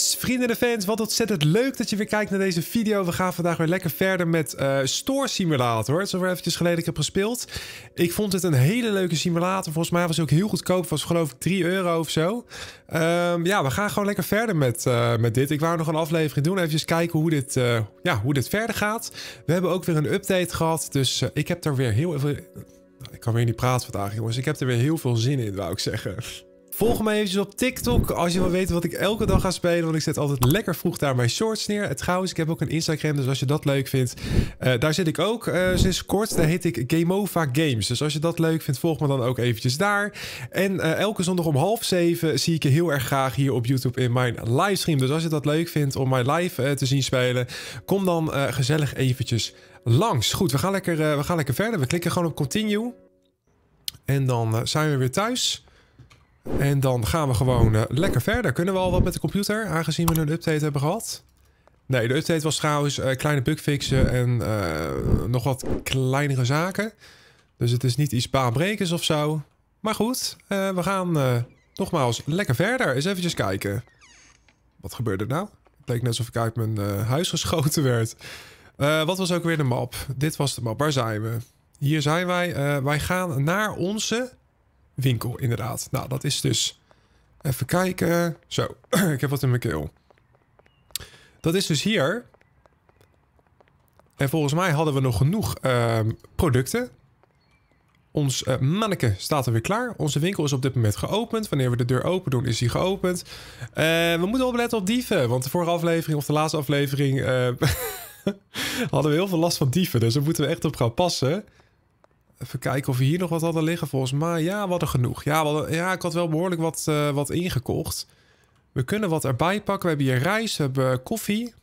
vrienden en fans, wat ontzettend leuk dat je weer kijkt naar deze video. We gaan vandaag weer lekker verder met eh, Store Simulator. Het is alweer eventjes geleden ik heb gespeeld. Ik vond het een hele leuke simulator. Volgens mij was hij ook heel goedkoop. Was geloof ik 3 euro of zo. Ehm, ja, we gaan gewoon lekker verder met, eh, met dit. Ik wou nog een aflevering doen. Even kijken hoe dit, eh, ja, hoe dit verder gaat. We hebben ook weer een update gehad. Dus ik heb er weer heel veel... Ik kan weer niet praten vandaag, jongens. Ik heb er weer heel veel zin in, wou ik zeggen. Volg me eventjes op TikTok als je wil weten wat ik elke dag ga spelen. Want ik zet altijd lekker vroeg daar mijn shorts neer. Het trouwens, ik heb ook een Instagram, dus als je dat leuk vindt. Eh, daar zit ik ook uh, sinds kort. Daar heet ik Gameova Games. Dus als je dat leuk vindt, volg me dan ook eventjes daar. En eh, elke zondag om half zeven zie ik je heel erg graag hier op YouTube in mijn livestream. Dus als je dat leuk vindt om mij live te zien spelen, kom dan gezellig eventjes langs. Goed, we gaan, lekker, we gaan lekker verder. We klikken gewoon op continue. En dan zijn we weer thuis. En dan gaan we gewoon eh, lekker verder. Kunnen we al wat met de computer, aangezien we een update hebben gehad? Nee, de update was trouwens eh, kleine bugfixen en eh, nog wat kleinere zaken. Dus het is niet iets baanbrekers of zo. Maar goed, we gaan nogmaals lekker verder. Eens eventjes kijken. Wat gebeurde er nou? Het leek net alsof ik uit mijn huis geschoten werd. wat was ook weer de map? Dit was de map. Waar zijn we? Hier zijn wij. wij gaan naar onze winkel, inderdaad. Nou, dat is dus... Even kijken. Zo, ik heb wat in mijn keel. Dat is dus hier. En volgens mij hadden we nog genoeg ehm, producten. Ons uh, manneke staat er weer klaar. Onze winkel is op dit moment geopend. Wanneer we de deur open doen, is die geopend. Eh, we moeten wel letten op dieven. Want de vorige aflevering of de laatste aflevering... Eh, hadden we heel veel last van dieven. Dus daar moeten we echt op gaan passen. Even kijken of we hier nog wat hadden liggen. Volgens mij, ja, we hadden genoeg. Ja, ja ik had wel behoorlijk wat, eh, wat ingekocht. We kunnen wat erbij pakken. We hebben hier rijst, we hebben koffie,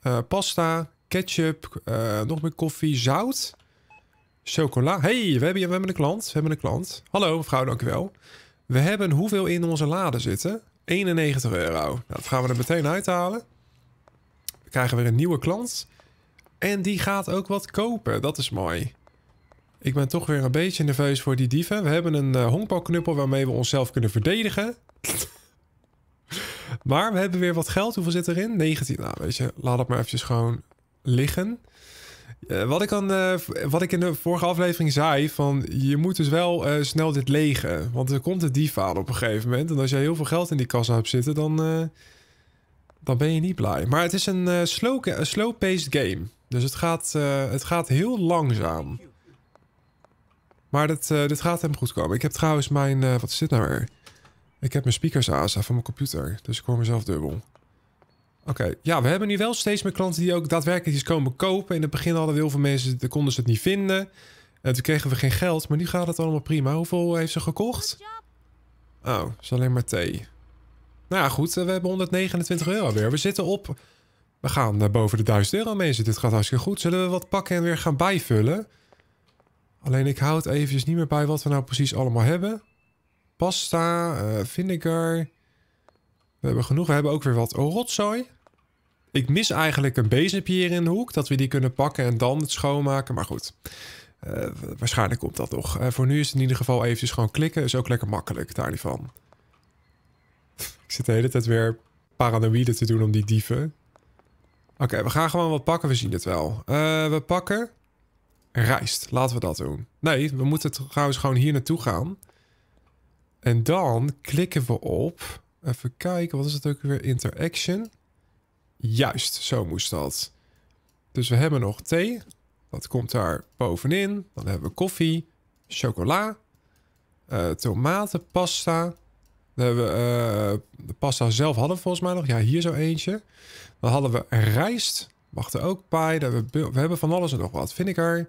eh, pasta, ketchup, eh, nog meer koffie, zout, chocola. hey, we hebben, we hebben een klant. We hebben een klant. Hallo, mevrouw, dankjewel. We hebben hoeveel in onze lade zitten? 91 euro. Nou, dat gaan we er meteen uithalen. We krijgen weer een nieuwe klant. En die gaat ook wat kopen. Dat is mooi. Ik ben toch weer een beetje nerveus voor die dieven. We hebben een uh, honkbalknuppel waarmee we onszelf kunnen verdedigen. maar we hebben weer wat geld. Hoeveel zit erin? 19. Nou, weet je, laat het maar eventjes gewoon liggen. Eh, wat, ik aan, eh, wat ik in de vorige aflevering zei, van je moet dus wel snel dit legen. Want er komt een dief aan op een gegeven moment. En als jij heel veel geld in die kassa hebt zitten, dan, dan ben je niet blij. Maar het is een slow-paced slow game. Dus het gaat, het gaat heel langzaam. Maar dit, eh, gaat hem goed komen. Ik heb trouwens mijn... Eh, wat is dit nou weer? Ik heb mijn speakers ASA van mijn computer. Dus ik hoor mezelf dubbel. Oké. Ja, we hebben nu wel steeds meer klanten die ook daadwerkelijk iets komen kopen. In het begin hadden we heel veel mensen... daar konden ze het niet vinden. En toen kregen we geen geld. Maar nu gaat het allemaal prima. Hoeveel heeft ze gekocht? Oh, het is alleen maar thee. Nou goed. Eh, we hebben 129 euro weer. We zitten op... We gaan naar boven de 1000 euro mensen. Dit gaat hartstikke goed. Zullen we wat pakken en weer gaan bijvullen? Alleen ik houd eventjes niet meer bij wat we nou precies allemaal hebben. Pasta, uh, vinegar. We hebben genoeg. We hebben ook weer wat rotzooi. Ik mis eigenlijk een bezempje hier in de hoek. Dat we die kunnen pakken en dan het schoonmaken. Maar goed, eh, waarschijnlijk komt dat nog. Eh, voor nu is het in ieder geval eventjes gewoon klikken. Is ook lekker makkelijk, daar niet van. ik zit de hele tijd weer paranoïde te doen om die dieven. Oké, we gaan gewoon wat pakken. We zien het wel. we pakken rijst. Laten we dat doen. Nee, we moeten trouwens gewoon hier naartoe gaan. En dan klikken we op... Even kijken, wat is het ook weer? Interaction. Juist, zo moest dat. Dus we hebben nog thee. Dat komt daar bovenin. Dan hebben we koffie, chocola, uh, eh, tomatenpasta. Dan hebben we eh, de pasta zelf hadden we volgens mij nog. Ja, hier zo eentje. Dan hadden we rijst. Wachten ook bij. We, we hebben van alles en nog wat. Vind ik er.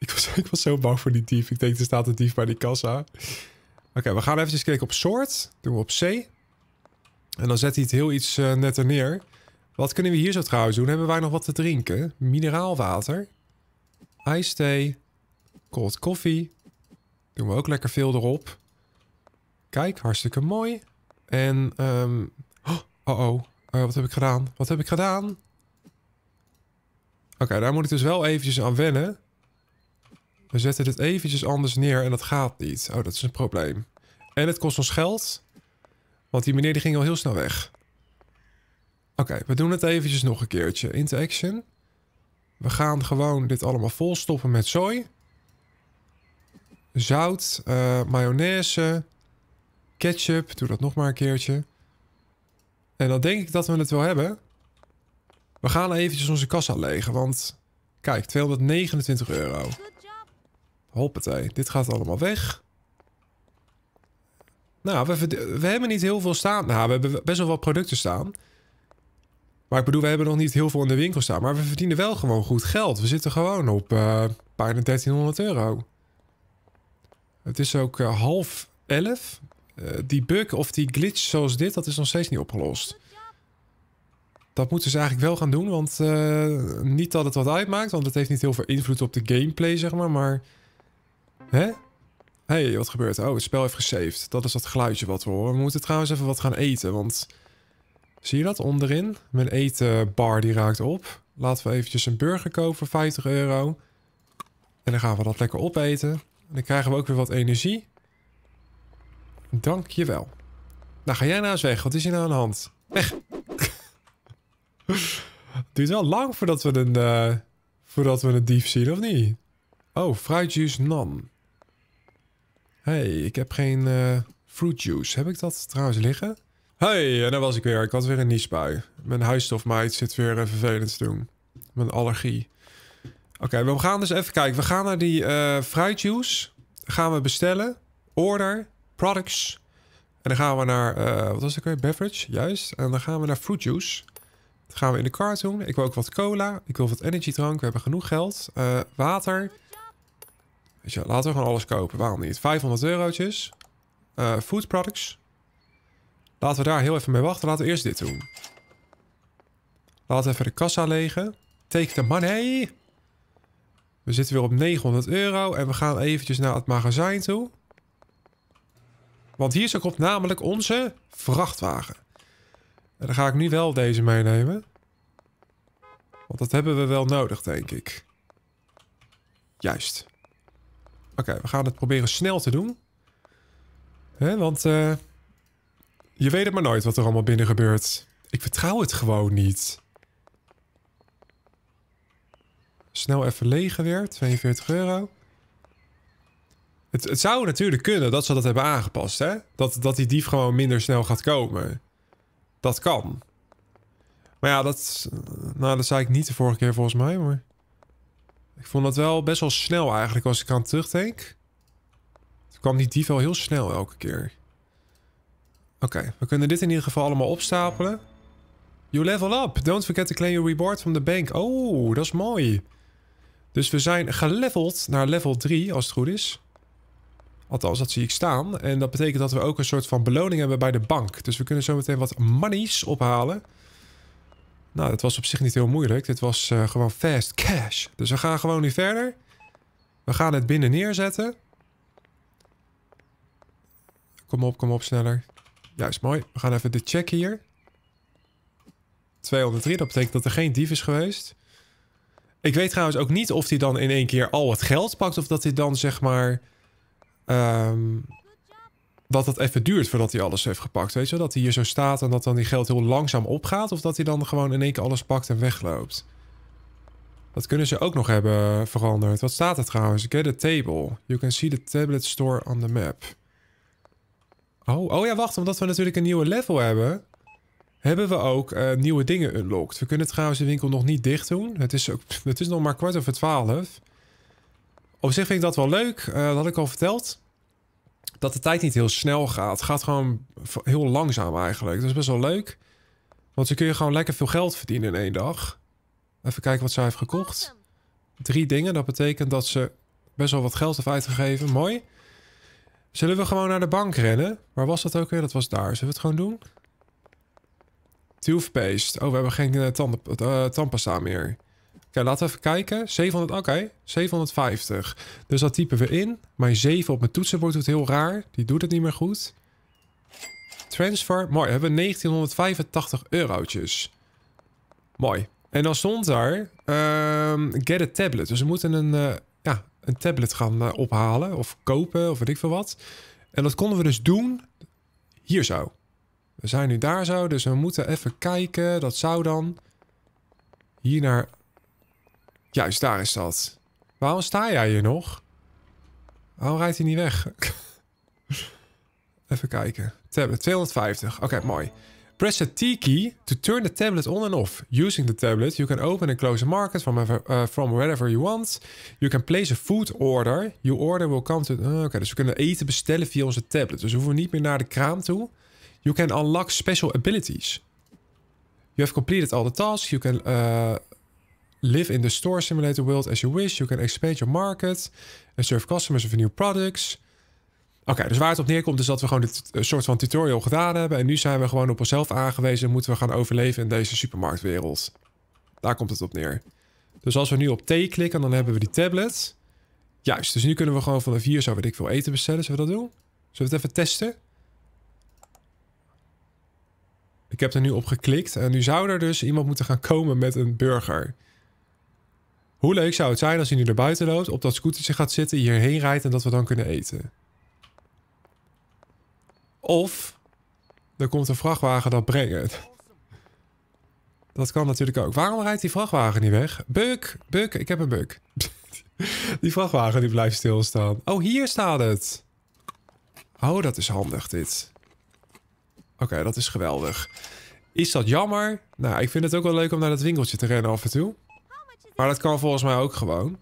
Ik was, ik was zo bang voor die dief. Ik denk, er staat een dief bij die kassa. Oké, we gaan eventjes kijken op soort. Doen we op C. En dan zet hij het heel iets uh, netter neer. Wat kunnen we hier zo trouwens doen? Hebben wij nog wat te drinken? Mineraalwater. Ijsthee. Cold koffie. Doen we ook lekker veel erop. Kijk, hartstikke mooi. En, ehm, oh, oh, eh, wat heb ik gedaan? Wat heb ik gedaan? Oké, daar moet ik dus wel eventjes aan wennen. We zetten dit eventjes anders neer en dat gaat niet. Oh, dat is een probleem. En het kost ons geld. Want die meneer die ging al heel snel weg. Oké, we doen het eventjes nog een keertje. Interaction. We gaan gewoon dit allemaal volstoppen met zooi. Zout, uh, mayonaise, ketchup. Doe dat nog maar een keertje. En dan denk ik dat we het wel hebben. We gaan eventjes onze kassa legen, want... Kijk, 229 euro. Hoppatee, dit gaat allemaal weg. Nou, we, we, hebben niet heel veel staan. Nou, we hebben best wel wat producten staan. Maar ik bedoel, we hebben nog niet heel veel in de winkel staan. Maar we verdienen wel gewoon goed geld. We zitten gewoon op eh, bijna 1300 euro. Het is ook eh, half elf. Eh, die bug of die glitch zoals dit, dat is nog steeds niet opgelost. Dat moeten ze eigenlijk wel gaan doen. Want niet dat het wat uitmaakt. Want het heeft niet heel veel invloed op de gameplay, zeg maar. Maar Hé? Hé, hey, wat gebeurt er? Oh, het spel heeft gesaved. Dat is dat geluidje wat we horen. We moeten trouwens even wat gaan eten, want... Zie je dat onderin? Mijn etenbar die raakt op. Laten we eventjes een burger kopen voor 50 euro. En dan gaan we dat lekker opeten. En dan krijgen we ook weer wat energie. Dankjewel. Nou, ga jij nou eens weg. Wat is hier nou aan de hand? Weg! duurt wel lang voordat we een, eh, voordat we een dief zien, of niet? Oh, fruitjuice nam hey, ik heb geen eh, fruit juice. Heb ik dat trouwens liggen? hey, en daar was ik weer. Ik had weer een niesbui. Mijn huisstofmeid zit weer eh, vervelend te doen. Mijn allergie. Oké, we gaan dus even kijken. We gaan naar die eh, fruit juice. Gaan we bestellen. Order. Products. En dan gaan we naar, wat was het weer? Beverage, juist. En dan gaan we naar fruit juice. Dat gaan we in de cart doen. Ik wil ook wat cola. Ik wil wat energy drank. We hebben genoeg geld. water. Weet je, laten we gewoon alles kopen. Waarom niet? 500 eurotjes. Uh, food products. Laten we daar heel even mee wachten. Laten we eerst dit doen. Laten we even de kassa legen. Take the money. We zitten weer op 900 euro. En we gaan eventjes naar het magazijn toe. Want hier komt namelijk onze vrachtwagen. En dan ga ik nu wel deze meenemen. Want dat hebben we wel nodig, denk ik. Juist. Oké, we gaan het proberen snel te doen. Hè, want eh, je weet het maar nooit wat er allemaal binnen gebeurt. Ik vertrouw het gewoon niet. Snel even legen weer, 42 euro. Het, het, zou natuurlijk kunnen dat ze dat hebben aangepast, hè? Dat, dat die dief gewoon minder snel gaat komen. Dat kan. Maar ja, dat, nou, dat zei ik niet de vorige keer volgens mij, maar... Ik vond dat wel best wel snel eigenlijk als ik aan terugdenk. Toen kwam die dief wel heel snel elke keer. Oké, we kunnen dit in ieder geval allemaal opstapelen. You level up. Don't forget to claim your reward from the bank. Oh, dat is mooi. Dus we zijn geleveld naar level 3, als het goed is. Althans, dat zie ik staan. En dat betekent dat we ook een soort van beloning hebben bij de bank. Dus we kunnen zometeen wat monies ophalen. Nou, dat was op zich niet heel moeilijk. Dit was eh, gewoon fast cash. Dus we gaan gewoon nu verder. We gaan het binnen neerzetten. Kom op, kom op, sneller. Juist, mooi. We gaan even de check hier. 203, dat betekent dat er geen dief is geweest. Ik weet trouwens ook niet of hij dan in één keer al het geld pakt... of dat hij dan, zeg maar... Um, dat het even duurt voordat hij alles heeft gepakt. Weet je, dat hij hier zo staat en dat dan die geld heel langzaam opgaat. Of dat hij dan gewoon in één keer alles pakt en wegloopt. Dat kunnen ze ook nog hebben veranderd. Wat staat er trouwens? Get a table. You can see the tablet store on the map. Oh, oh ja, wacht. Omdat we natuurlijk een nieuwe level hebben... hebben we ook eh, nieuwe dingen unlocked. We kunnen trouwens de winkel nog niet dicht doen. Het is, ook, het is nog maar kwart over twaalf. Op zich vind ik dat wel leuk. Eh, dat had ik al verteld dat de tijd niet heel snel gaat. Het gaat gewoon heel langzaam eigenlijk. Dat is best wel leuk. Want ze kun je gewoon lekker veel geld verdienen in één dag. Even kijken wat zij heeft gekocht. Drie dingen. Dat betekent dat ze best wel wat geld heeft uitgegeven. Mooi. Zullen we gewoon naar de bank rennen? Waar was dat ook weer? Dat was daar. Zullen we het gewoon doen? Toothpaste. Oh, we hebben geen eh, eh, tandpasta meer. Kijk, laten we even kijken. 700, oké, 750. Dus dat typen we in. Mijn 7 op mijn toetsenbord doet heel raar. Die doet het niet meer goed. Transfer, mooi. Hebben we 1985 eurotjes. Mooi. En dan stond daar, ehm, get a tablet. Dus we moeten een, eh, ja, een tablet gaan eh, ophalen of kopen of weet ik veel wat. En dat konden we dus doen hier zo. We zijn nu daar zo, dus we moeten even kijken. Dat zou dan hier naar Juist, daar is dat. Waarom sta jij hier nog? Waarom rijdt hij niet weg? Even kijken. Tablet 250. Oké, mooi. Press the T key to turn the tablet on and off. Using the tablet, you can open and close a market uh, from, wherever you want. You can place a food order. Your order will come to... Oh, oké, dus we kunnen eten bestellen via onze tablet. Dus we hoeven niet meer naar de kraam toe. You can unlock special abilities. You have completed all the tasks. You can... Uh, Live in the store simulator world as you wish. You can expand your market. And serve customers of new products. Oké, dus waar het op neerkomt is dat we gewoon dit eh, soort van tutorial gedaan hebben. En nu zijn we gewoon op onszelf aangewezen. En moeten we gaan overleven in deze supermarktwereld. Daar komt het op neer. Dus als we nu op T klikken, dan hebben we die tablet. Juist, dus nu kunnen we gewoon van de vier zo weet ik veel eten bestellen. Zullen we dat doen? Zullen we het even testen? Ik heb er nu op geklikt. En nu zou er dus iemand moeten gaan komen met een burger. Hoe leuk zou het zijn als hij nu naar buiten loopt, op dat scootertje gaat zitten, hierheen rijdt en dat we dan kunnen eten. Of er komt een vrachtwagen dat brengen. Dat kan natuurlijk ook. Waarom rijdt die vrachtwagen niet weg? Buk, buk, ik heb een buk. die vrachtwagen die blijft stilstaan. Oh, hier staat het. Oh, dat is handig dit. Oké, dat is geweldig. Is dat jammer? Nou, ik vind het ook wel leuk om naar dat winkeltje te rennen af en toe. Maar dat kan volgens mij ook gewoon.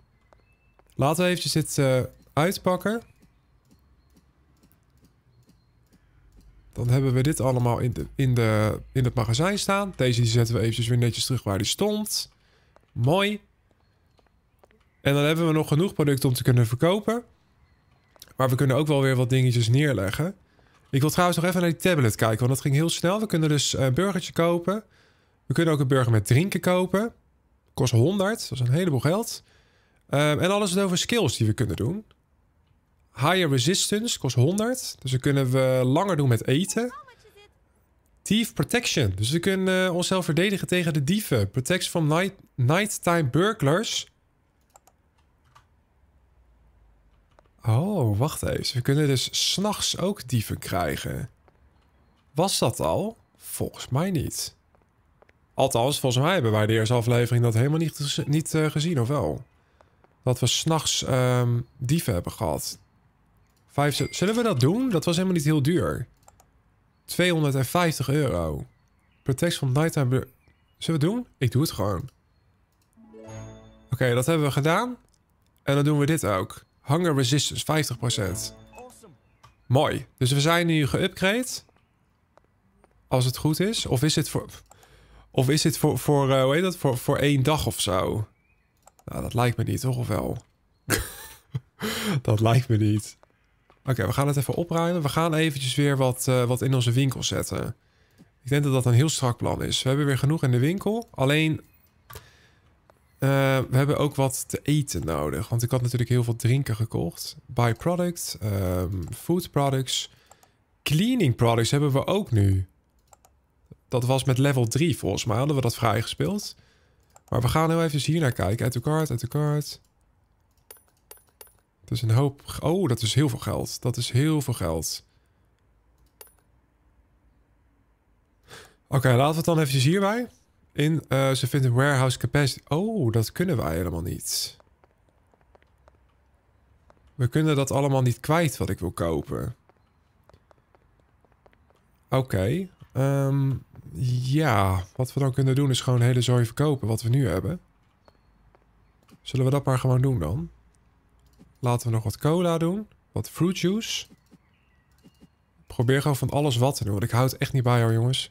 Laten we eventjes dit eh, uitpakken. Dan hebben we dit allemaal in, de, in, de, in het magazijn staan. Deze die zetten we eventjes weer netjes terug waar die stond. Mooi. En dan hebben we nog genoeg producten om te kunnen verkopen. Maar we kunnen ook wel weer wat dingetjes neerleggen. Ik wil trouwens nog even naar die tablet kijken, want dat ging heel snel. We kunnen dus een burgertje kopen. We kunnen ook een burger met drinken kopen. Kost 100, dat is een heleboel geld. Ehm, en alles over skills die we kunnen doen. Higher resistance kost 100. Dus dan kunnen we langer doen met eten. Thief protection. Dus we kunnen eh, onszelf verdedigen tegen de dieven. Protects from night nighttime burglars. Oh, wacht even. We kunnen dus s'nachts ook dieven krijgen. Was dat al? Volgens mij niet. Althans, volgens mij hebben wij de eerste aflevering dat helemaal niet, niet eh, gezien, of wel? Dat we s'nachts um, dieven hebben gehad. Vijf, zullen we dat doen? Dat was helemaal niet heel duur. 250 euro. Protect van Nighttime Zullen we het doen? Ik doe het gewoon. Oké, dat hebben we gedaan. En dan doen we dit ook. Hunger Resistance, 50%. Mooi. Dus we zijn nu geupgrade. Als het goed is. Of is dit voor... Of is dit voor, voor eh, hoe heet dat, voor, voor één dag of zo? Nou, dat lijkt me niet, toch? Of wel? dat lijkt me niet. Oké, we gaan het even opruimen. We gaan eventjes weer wat, eh, wat in onze winkel zetten. Ik denk dat dat een heel strak plan is. We hebben weer genoeg in de winkel. Alleen, eh, we hebben ook wat te eten nodig. Want ik had natuurlijk heel veel drinken gekocht. Byproduct, um, ehm, food products. Cleaning products hebben we ook nu. Dat was met level 3 volgens mij. Hadden we dat vrij gespeeld. Maar we gaan heel even hier naar kijken. Uit de kaart, uit de kaart. Het is een hoop... Oh, dat is heel veel geld. Dat is heel veel geld. Oké, laten we het dan eventjes hierbij. In, eh, ze vinden warehouse capacity. Oh, dat kunnen wij helemaal niet. We kunnen dat allemaal niet kwijt wat ik wil kopen. Oké. Okay, um, ehm, ja, wat we dan kunnen doen is gewoon hele zooi verkopen wat we nu hebben. Zullen we dat maar gewoon doen dan? Laten we nog wat cola doen. Wat fruit juice. Probeer gewoon van alles wat te doen. Want ik houd echt niet bij jou, jongens.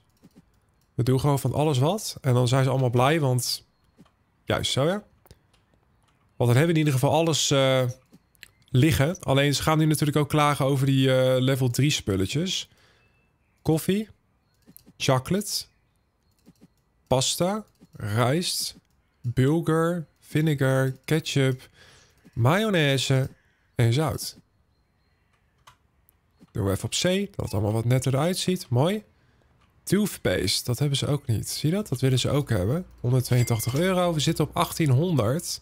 We doen gewoon van alles wat. En dan zijn ze allemaal blij, want... Juist zo, ja. Want dan hebben we in ieder geval alles eh, liggen. Alleen ze gaan nu natuurlijk ook klagen over die eh, level 3 spulletjes. Koffie chocolate, pasta, rijst, bulgur, vinegar, ketchup, mayonaise en zout. Doe we even op C, dat het allemaal wat netter eruit ziet. Mooi. Toothpaste, dat hebben ze ook niet. Zie je dat? Dat willen ze ook hebben. 182 euro, we zitten op 1800.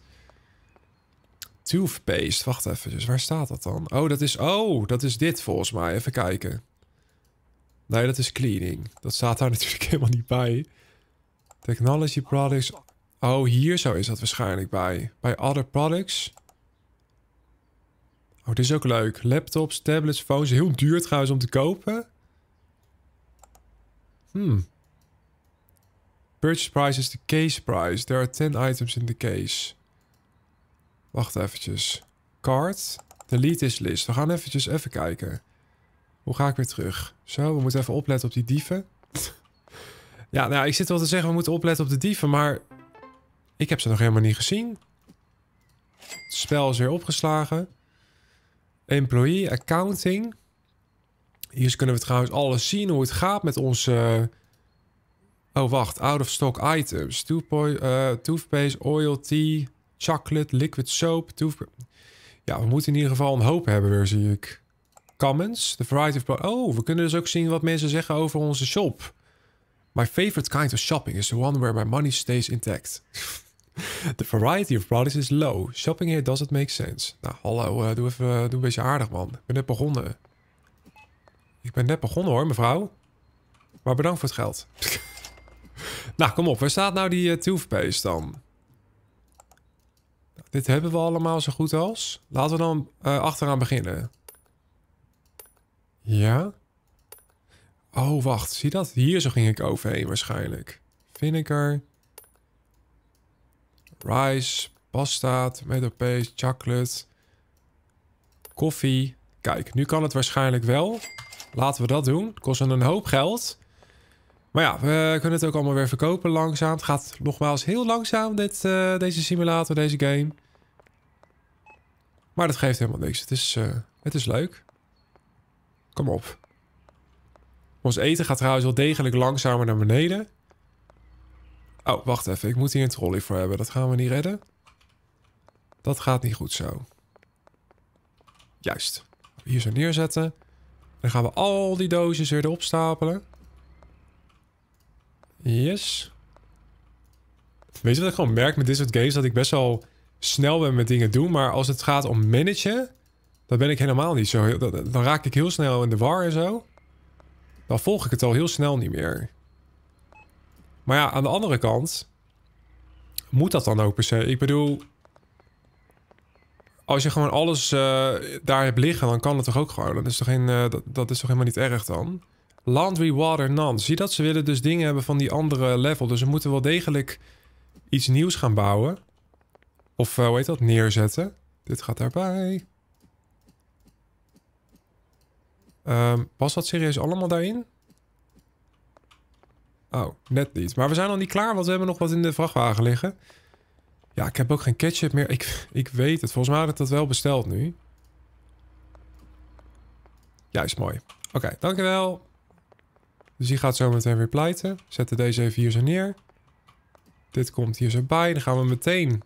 Toothpaste, wacht even. Dus waar staat dat dan? Oh, dat is, oh, dat is dit volgens mij. Even kijken. Nee, dat is cleaning. Dat staat daar natuurlijk helemaal niet bij. Technology products. Oh, hier zo is dat waarschijnlijk bij. Bij other products. Oh, dit is ook leuk. Laptops, tablets, phones. Heel duur trouwens om te kopen. Hmm. Purchase price is the case price. There are 10 items in the case. Wacht eventjes. Card. Delete this list. We gaan eventjes even kijken. Hoe ga ik weer terug? Zo, we moeten even opletten op die dieven. ja, nou, ik zit wel te zeggen, we moeten opletten op de dieven, maar... Ik heb ze nog helemaal niet gezien. Het spel is weer opgeslagen. Employee, accounting. Hier kunnen we trouwens alles zien hoe het gaat met onze... Eh, oh, wacht. Out of stock items. Eh, toothpaste, oil, tea, chocolate, liquid soap. Ja, we moeten in ieder geval een hoop hebben weer, zie ik comments. The variety of... Oh, we kunnen dus ook zien wat mensen zeggen over onze shop. My favorite kind of shopping is the one where my money stays intact. the variety of products is low. Shopping here doesn't make sense. Nou, hallo, eh, doe even eh, een beetje aardig, man. Ik ben net begonnen. Ik ben net begonnen, hoor, mevrouw. Maar bedankt voor het geld. nou, kom op. Waar staat nou die uh, toothpaste dan? Nou, dit hebben we allemaal zo goed als. Laten we dan achteraan beginnen. Ja. Oh, wacht. Zie dat? Hier zo ging ik overheen waarschijnlijk. Vinegar. Rice. Pasta. Tomato paste. Chocolate. Koffie. Kijk, nu kan het waarschijnlijk wel. Laten we dat doen. Het kost een hoop geld. Maar ja, we kunnen het ook allemaal weer verkopen langzaam. Het gaat nogmaals heel langzaam, dit, eh, deze simulator, deze game. Maar dat geeft helemaal niks. Het is, uh, het is leuk. Kom op. Ons eten gaat trouwens wel degelijk langzamer naar beneden. Oh, wacht even. Ik moet hier een trolley voor hebben. Dat gaan we niet redden. Dat gaat niet goed zo. Juist. Hier zo neerzetten. Dan gaan we al die doosjes weer erop stapelen. Yes. Weet je wat ik gewoon merk met dit soort games? Dat ik best wel snel ben met dingen doen. Maar als het gaat om managen... Dat ben ik helemaal niet zo. Heel, dan raak ik heel snel in de war en zo. Dan volg ik het al heel snel niet meer. Maar ja, aan de andere kant... Moet dat dan ook per se? Ik bedoel... Als je gewoon alles eh, daar hebt liggen, dan kan het toch ook gewoon? Dat is toch, geen, eh, dat, is toch helemaal niet erg dan? Laundry, water, none. Zie dat? Ze willen dus dingen hebben van die andere level. Dus ze moeten wel degelijk iets nieuws gaan bouwen. Of uh, hoe heet dat? Neerzetten. Dit gaat daarbij. Um, dat serieus allemaal daarin? Oh, net niet. Maar we zijn al niet klaar, want we hebben nog wat in de vrachtwagen liggen. Ja, ik heb ook geen ketchup meer. Ik, ik weet het. Volgens mij had ik dat wel besteld nu. Juist, mooi. Oké, dankjewel. Dus die gaat zo meteen weer pleiten. Zetten deze even hier zo neer. Dit komt hier zo bij. Dan gaan we meteen naar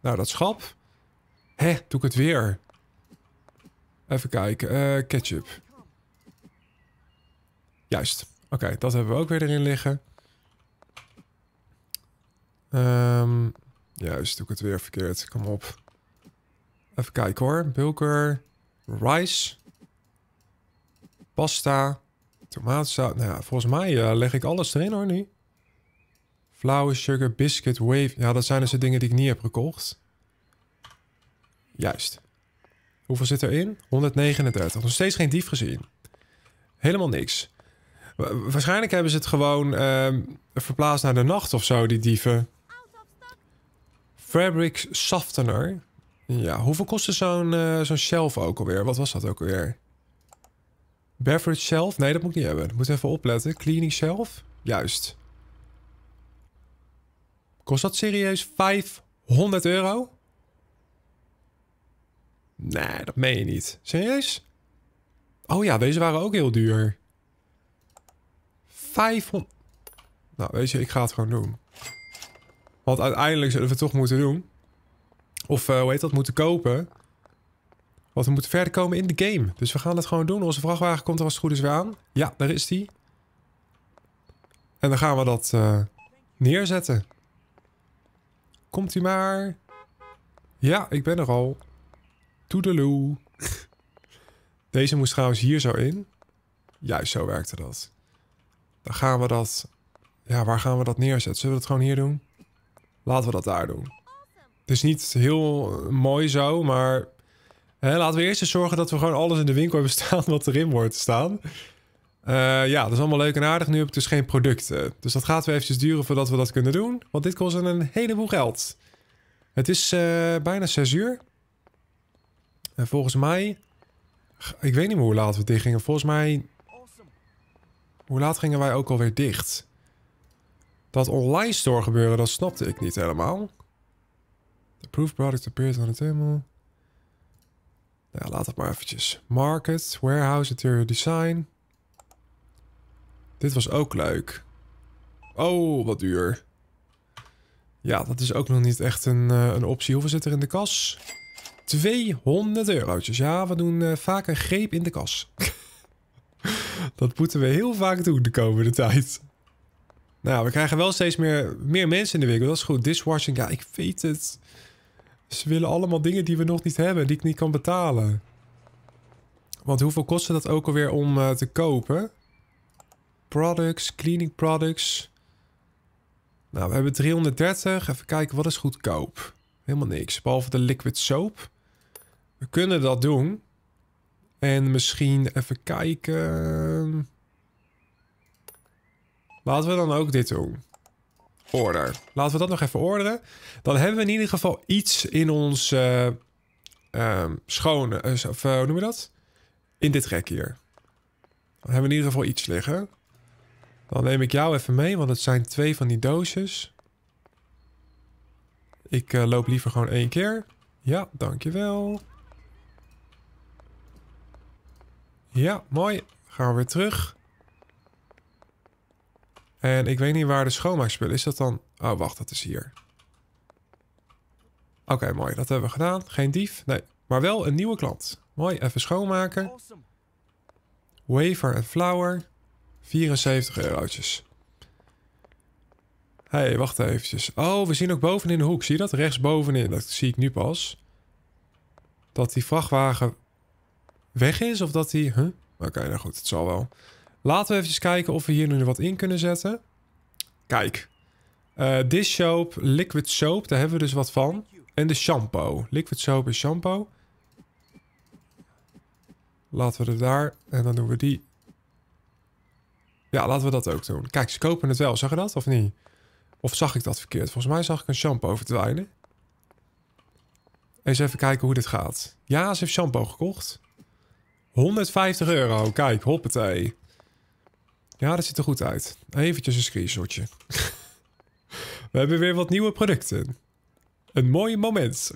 nou, dat schap. Hé, doe ik het weer. Even kijken. Uh, ketchup. Juist. Oké, dat hebben we ook weer erin liggen. Ehm, juist, doe ik het weer verkeerd. Kom op. Even kijken hoor. Bulker. Rice. Pasta. Tomaatsaus. Nou ja, volgens mij eh, leg ik alles erin hoor nu. Flour, sugar, biscuit, wave. Ja, dat zijn dus de dingen die ik niet heb gekocht. Juist. Hoeveel zit erin? 139. Nog steeds geen dief gezien. Helemaal niks. Waarschijnlijk hebben ze het gewoon ehm, verplaatst naar de nacht of zo, die dieven. Fabric Softener. Ja, hoeveel kostte zo'n eh, zo'n shelf ook alweer? Wat was dat ook alweer? Beverage shelf? Nee, dat moet ik niet hebben. moet even opletten. Cleaning shelf? Juist. Kost dat serieus 500 euro? Nee, dat meen je niet. Serieus? Oh ja, deze waren ook heel duur. 500. Nou, weet je, ik ga het gewoon doen. Want uiteindelijk zullen we het toch moeten doen. Of uh, hoe heet dat? Moeten kopen. Want we moeten verder komen in de game. Dus we gaan het gewoon doen. Onze vrachtwagen komt er als het goed is weer aan. Ja, daar is die. En dan gaan we dat eh, neerzetten. Komt u maar. Ja, ik ben er al. Toedeloe. Deze moest trouwens hier zo in. Juist zo werkte dat. Dan gaan we dat... Ja, waar gaan we dat neerzetten? Zullen we dat gewoon hier doen? Laten we dat daar doen. Het is niet heel eh, mooi zo, maar... Hè, laten we eerst eens zorgen dat we gewoon alles in de winkel hebben staan... wat erin wordt staan. Eh, ja, dat is allemaal leuk en aardig. Nu heb ik dus geen producten. Dus dat gaat weer eventjes duren voordat we dat kunnen doen. Want dit kost een heleboel geld. Het is eh, bijna 6 uur. En volgens mij... Ik weet niet meer hoe laat we dicht gingen. Volgens mij... Hoe laat gingen wij ook alweer dicht? Dat online store gebeuren, dat snapte ik niet helemaal. The proof product appears on the table. Nou, laat het maar eventjes. Market, warehouse, interior design. Dit was ook leuk. Oh, wat duur. Ja, dat is ook nog niet echt een, eh, een optie. Hoeveel zit er in de kas? 200 eurotjes. Ja, we doen uh, vaak een greep in de kas. dat moeten we heel vaak doen de komende tijd. Nou, we krijgen wel steeds meer, meer mensen in de winkel. Dat is goed. Dishwashing, ja, ik weet het. Ze willen allemaal dingen die we nog niet hebben, die ik niet kan betalen. Want hoeveel kostte dat ook alweer om eh, te kopen? Products, cleaning products. Nou, we hebben 330. Even kijken, wat is goedkoop? Helemaal niks. Behalve de liquid soap. We kunnen dat doen. En misschien even kijken. Laten we dan ook dit doen. Order. Laten we dat nog even orderen. Dan hebben we in ieder geval iets in ons ehm, schone... Eh, of eh, hoe noem je dat? In dit rek hier. Dan hebben we in ieder geval iets liggen. Dan neem ik jou even mee, want het zijn twee van die doosjes. Ik eh, loop liever gewoon één keer. Ja, dankjewel. Ja, mooi. Gaan we weer terug. En ik weet niet waar de schoonmaakspullen... is. dat dan... Oh, wacht, dat is hier. Oké, mooi. Dat hebben we gedaan. Geen dief. Nee, maar wel een nieuwe klant. Mooi, even schoonmaken. Wafer en flower. 74 eurotjes. Hé, hey, wacht eventjes. Oh, we zien ook bovenin de hoek. Zie je dat? Rechts bovenin. Dat zie ik nu pas. Dat die vrachtwagen weg is. Of dat hij... Huh? Oké, okay, nou goed, het zal wel. Laten we even kijken of we hier nu wat in kunnen zetten. Kijk. Uh, eh, dish soap, liquid soap, daar hebben we dus wat van. En de shampoo. Liquid soap en shampoo. Laten we er daar. En dan doen we die. Ja, laten we dat ook doen. Kijk, ze kopen het wel. Zag je dat of niet? Of zag ik dat verkeerd? Volgens mij zag ik een shampoo verdwijnen. Eens even kijken hoe dit gaat. Ja, ze heeft shampoo gekocht. 150 euro. Kijk, hoppatee. Ja, dat ziet er goed uit. Eventjes een screenshotje. We hebben weer wat nieuwe producten. Een mooi moment.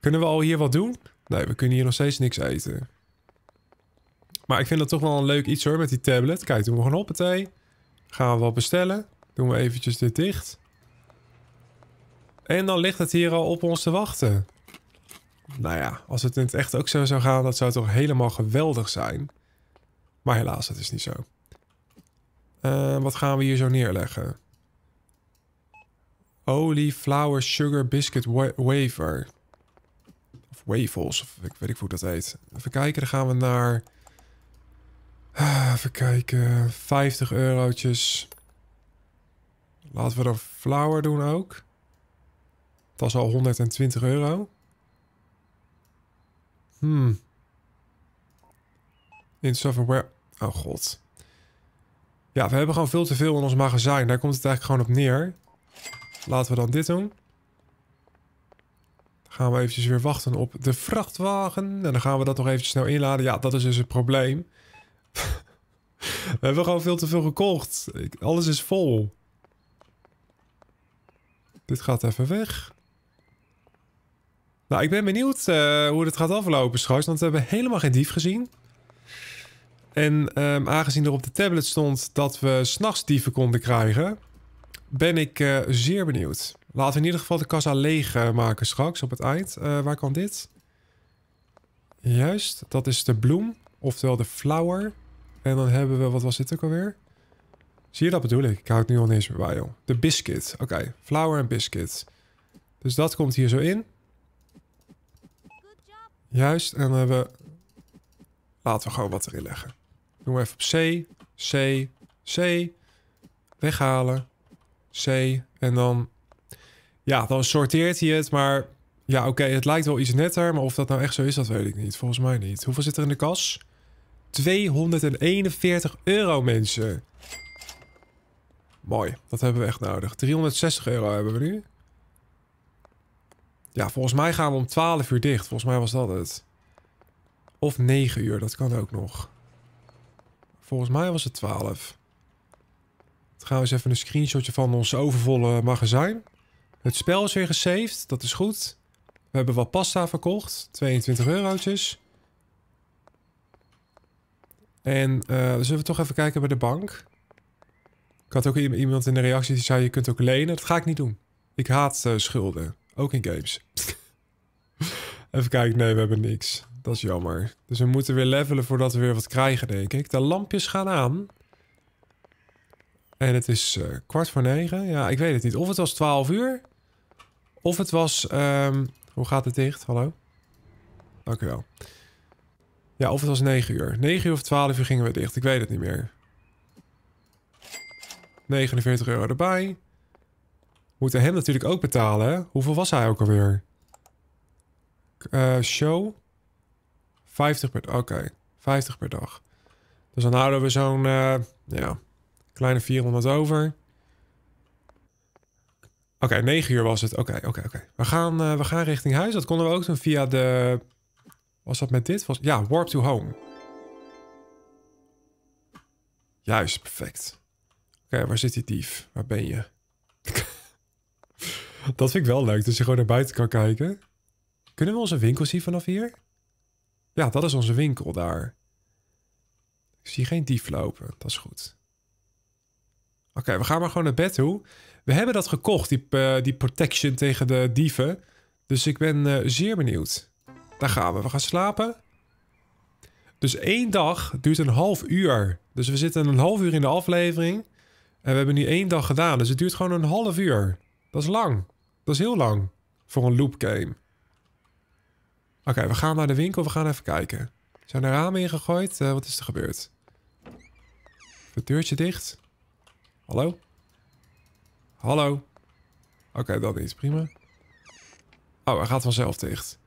kunnen we al hier wat doen? Nee, we kunnen hier nog steeds niks eten. Maar ik vind dat toch wel een leuk iets hoor, met die tablet. Kijk, doen we gewoon hoppatee. Gaan we wat bestellen. Doen we eventjes dit dicht. En dan ligt het hier al op ons te wachten. Nou ja, als het in het echt ook zo zou gaan, dat zou toch helemaal geweldig zijn. Maar helaas, dat is niet zo. Eh, wat gaan we hier zo neerleggen? Olie, flour, sugar, biscuit, wafer. Of wafels, of ik weet ik hoe dat heet. Even kijken, dan gaan we naar... Ah, even kijken, 50 eurotjes. Laten we er flour doen ook. Dat is al 120 euro. Hmm. In software... Oh god. Ja, we hebben gewoon veel te veel in ons magazijn. Daar komt het eigenlijk gewoon op neer. Laten we dan dit doen. Dan gaan we eventjes weer wachten op de vrachtwagen. En dan gaan we dat nog eventjes snel inladen. Ja, dat is dus het probleem. we hebben gewoon veel te veel gekocht. alles is vol. Dit gaat even weg. Nou, ik ben benieuwd eh, hoe het gaat aflopen, straks, Want we hebben helemaal geen dief gezien. En ehm, aangezien er op de tablet stond dat we s'nachts dieven konden krijgen... ben ik eh, zeer benieuwd. Laten we in ieder geval de kassa leeg maken straks op het eind. Eh, waar kan dit? Juist, dat is de bloem. Oftewel de flower. En dan hebben we, wat was dit ook alweer? Zie je, dat bedoel ik. Ik hou het nu al eens meer bij, joh. De biscuit. Oké, flower en biscuit. Dus dat komt hier zo in. Juist, en dan hebben we... Laten we gewoon wat erin leggen. Doen we even op C, C, C. Weghalen. C. En dan... Ja, dan sorteert hij het, maar... Ja, oké, het lijkt wel iets netter, maar of dat nou echt zo is, dat weet ik niet. Volgens mij niet. Hoeveel zit er in de kas? 241 euro, mensen. Mooi, dat hebben we echt nodig. 360 euro hebben we nu. Ja, volgens mij gaan we om 12 uur dicht. Volgens mij was dat het. Of 9 uur, dat kan ook nog. Volgens mij was het 12. Dan gaan we eens even een screenshotje van ons overvolle magazijn. Het spel is weer gesaved, dat is goed. We hebben wat pasta verkocht, 22 eurotjes. En uh, zullen we toch even kijken bij de bank? Ik had ook iemand in de reactie die zei, je kunt ook lenen. Dat ga ik niet doen. Ik haat eh, schulden. Ook in games. Even kijken, nee, we hebben niks. Dat is jammer. Dus we moeten weer levelen voordat we weer wat krijgen, denk ik. De lampjes gaan aan. En het is eh, kwart voor negen. Ja, ik weet het niet. Of het was twaalf uur. Of het was... Ehm, hoe gaat het dicht? Hallo? Dank u wel. Ja, of het was 9 uur. 9 uur of 12 uur gingen we dicht. Ik weet het niet meer. 49 euro erbij moeten hem natuurlijk ook betalen. Hoeveel was hij ook alweer? Eh, show? 50 per dag. Oké, 50 per dag. Dus dan houden we zo'n eh, ja, kleine 400 over. Oké, okay, 9 uur was het. Oké, oké, oké. We, gaan, eh, we gaan richting huis. Dat konden we ook doen via de... Was dat met dit? Was... Ja, Warp to Home. Juist, perfect. Oké, waar zit die dief? Waar ben je? Dat vind ik wel leuk, dat je gewoon naar buiten kan kijken. Kunnen we onze winkel zien vanaf hier? Ja, dat is onze winkel daar. Ik zie geen dief lopen, dat is goed. Oké, we gaan maar gewoon naar bed toe. We hebben dat gekocht, die, eh, die protection tegen de dieven. Dus ik ben eh, zeer benieuwd. Daar gaan we, we gaan slapen. Dus één dag duurt een half uur. Dus we zitten een half uur in de aflevering. En we hebben nu één dag gedaan. Dus het duurt gewoon een half uur. Dat is lang. Dat is heel lang voor een loop game. Oké, we gaan naar de winkel. We gaan even kijken. Zijn er ramen ingegooid? Uh, wat is er gebeurd? Het deurtje dicht. Hallo? Hallo? Oké, dat is Prima. Oh, hij gaat vanzelf dicht.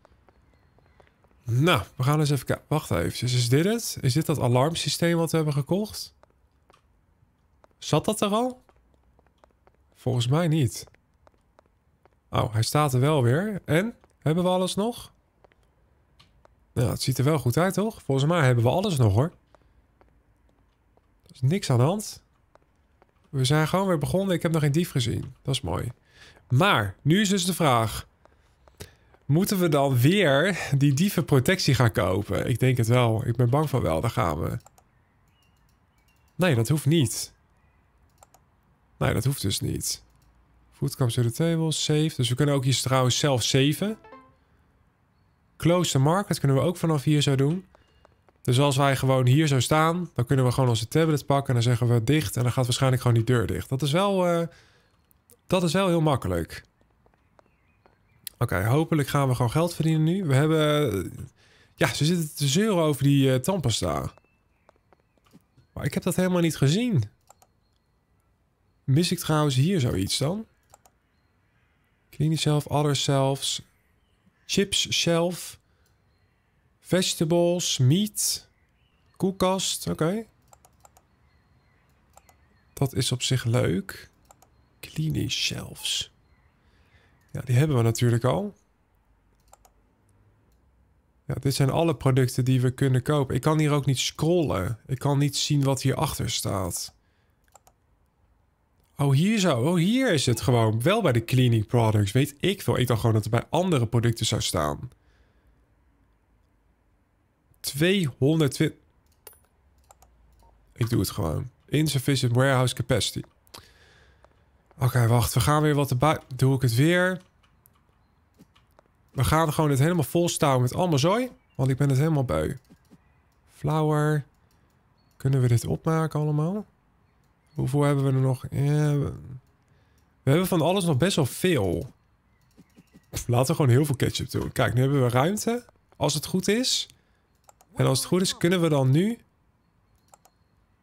Nou, we gaan eens even kijken. Wacht even. Is dit het? Is dit dat alarmsysteem wat we hebben gekocht? Zat dat er al? Volgens mij niet. Oh, hij staat er wel weer. En? Hebben we alles nog? Nou, het ziet er wel goed uit, toch? Volgens mij hebben we alles nog, hoor. Er is niks aan de hand. We zijn gewoon weer begonnen. Ik heb nog geen dief gezien. Dat is mooi. Maar, nu is dus de vraag. Moeten we dan weer die dievenprotectie gaan kopen? Ik denk het wel. Ik ben bang van wel. Daar gaan we. Nee, dat hoeft niet. Nee, dat hoeft dus niet comes to the table, save. Dus we kunnen ook hier trouwens zelf saven. Close the market kunnen we ook vanaf hier zo doen. Dus als wij gewoon hier zo staan, dan kunnen we gewoon onze tablet pakken en dan zeggen we dicht. En dan gaat waarschijnlijk gewoon die deur dicht. Dat is wel, eh, dat is wel heel makkelijk. Oké, hopelijk gaan we gewoon geld verdienen nu. We hebben... Eh, ja, ze zitten te zeuren over die uh, tandpasta. Maar ik heb dat helemaal niet gezien. Mis ik trouwens hier zoiets dan? Cleaning zelf, other selves. Chips shelf. Vegetables, meat. Koelkast, oké. Dat is op zich leuk. Cleaning shelves. Ja, die hebben we natuurlijk al. Ja, dit zijn alle producten die we kunnen kopen. Ik kan hier ook niet scrollen. Ik kan niet zien wat hierachter staat. Oh, hier zo. Oh, hier is het gewoon. Wel bij de cleaning products. Weet ik wel. Ik dacht gewoon dat het bij andere producten zou staan. 220... Ik doe het gewoon. Insufficient warehouse capacity. Oké, wacht. We gaan weer wat erbij... Doe ik het weer? We gaan gewoon het helemaal volstouwen met allemaal zooi. Want ik ben het helemaal bui. Flower. Kunnen we dit opmaken allemaal? Hoeveel hebben we er nog? Eh, we hebben van alles nog best wel veel. laten we gewoon heel veel ketchup doen. Kijk, nu hebben we ruimte. Als het goed is. En als het goed is, kunnen we dan nu...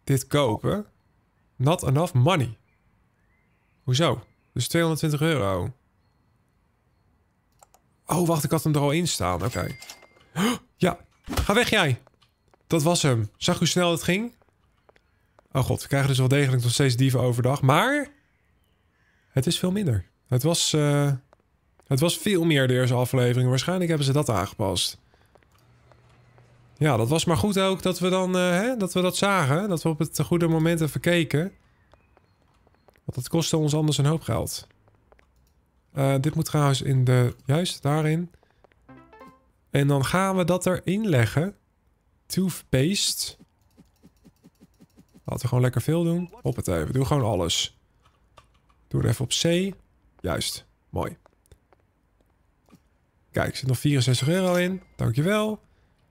Dit kopen. Not enough money. Hoezo? Dus 220 euro. Oh, wacht, ik had hem er al in staan. Oké. Ja, ga weg jij. Dat was hem. Zag hoe snel het ging? Oh god, we krijgen dus wel degelijk nog steeds dieven overdag. Maar het is veel minder. Het was, eh, het was veel meer de eerste aflevering. Waarschijnlijk hebben ze dat aangepast. Ja, dat was maar goed ook dat we dan eh, hè, dat we dat zagen. Dat we op het goede moment even keken. Want dat kostte ons anders een hoop geld. Eh, dit moet trouwens in de... Juist, daarin. En dan gaan we dat erin leggen. Toothpaste. Laten we gewoon lekker veel doen. het even. Doe gewoon alles. Doe het even op C. Juist, mooi. Kijk, er zit nog 64 euro in. Dankjewel.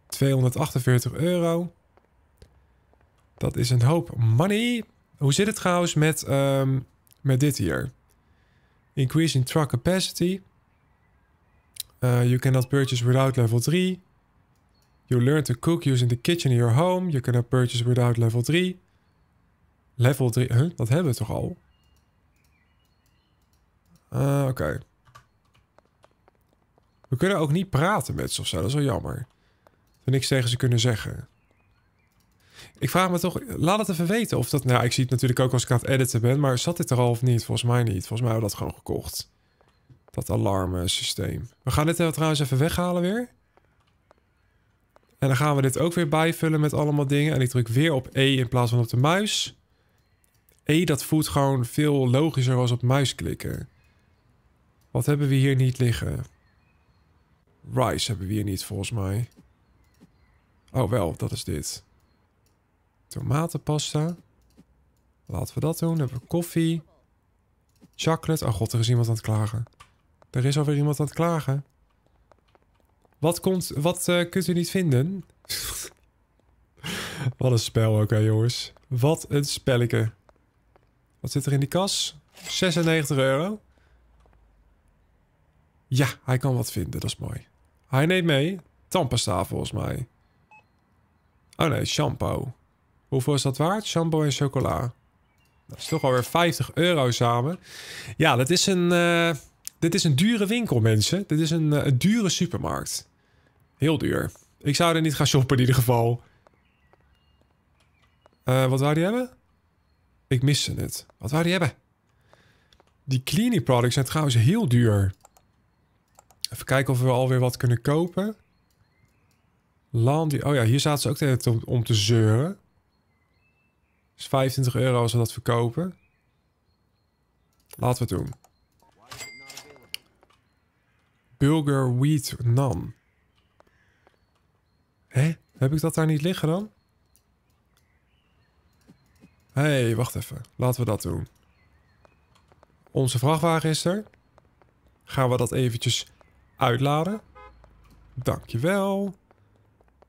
248 euro. Dat is een hoop money. Hoe zit het trouwens met, ehm, met dit hier? Increasing truck capacity. Uh, you cannot purchase without level 3. You learn to cook using the kitchen in your home. You cannot purchase without level 3. Level 3. Huh? Dat hebben we toch al? Uh, Oké. We kunnen ook niet praten met ze of zo. Dat is wel jammer. Dat we niks tegen ze kunnen zeggen. Ik vraag me toch... Laat het even weten of dat... Nou, ik zie het natuurlijk ook als ik aan het editen ben. Maar zat dit er al of niet? Volgens mij niet. Volgens mij hebben we dat gewoon gekocht. Dat alarmsysteem. We gaan dit trouwens even weghalen weer. En dan gaan we dit ook weer bijvullen met allemaal dingen. En ik druk weer op E in plaats van op de muis. E, dat voelt gewoon veel logischer als op muisklikken. Wat hebben we hier niet liggen? Rice hebben we hier niet, volgens mij. Oh, wel, dat is dit. Tomatenpasta. Laten we dat doen. Dan hebben we koffie. Chocolate. Oh god, er is iemand aan het klagen. Er is alweer iemand aan het klagen. Wat, komt, wat uh, kunt u niet vinden? wat een spel ook, jongens. Wat een spelletje. Wat zit er in die kas? 96 euro. Ja, hij kan wat vinden. Dat is mooi. Hij neemt mee Tampasta volgens mij. Oh nee, shampoo. Hoeveel is dat waard? Shampoo en chocola. Dat is toch alweer 50 euro samen. Ja, dat is een, eh, dit is een dure winkel, mensen. Dit is eh, een, dure supermarkt. Heel duur. Ik zou er niet gaan shoppen in ieder geval. Eh, wat wou die hebben? Ik mis ze het. Wat wou die hebben? Die cleaning products zijn trouwens heel duur. Even kijken of we alweer wat kunnen kopen. Land. Oh ja, hier zaten ze ook tegen om, om te zeuren. Dus 25 euro als we dat verkopen. Laten we het doen. Bulgur Wheat Nan. Hé, heb ik dat daar niet liggen dan? Hé, hey, wacht even. Laten we dat doen. Onze vrachtwagen is er. Gaan we dat eventjes uitladen. Dankjewel.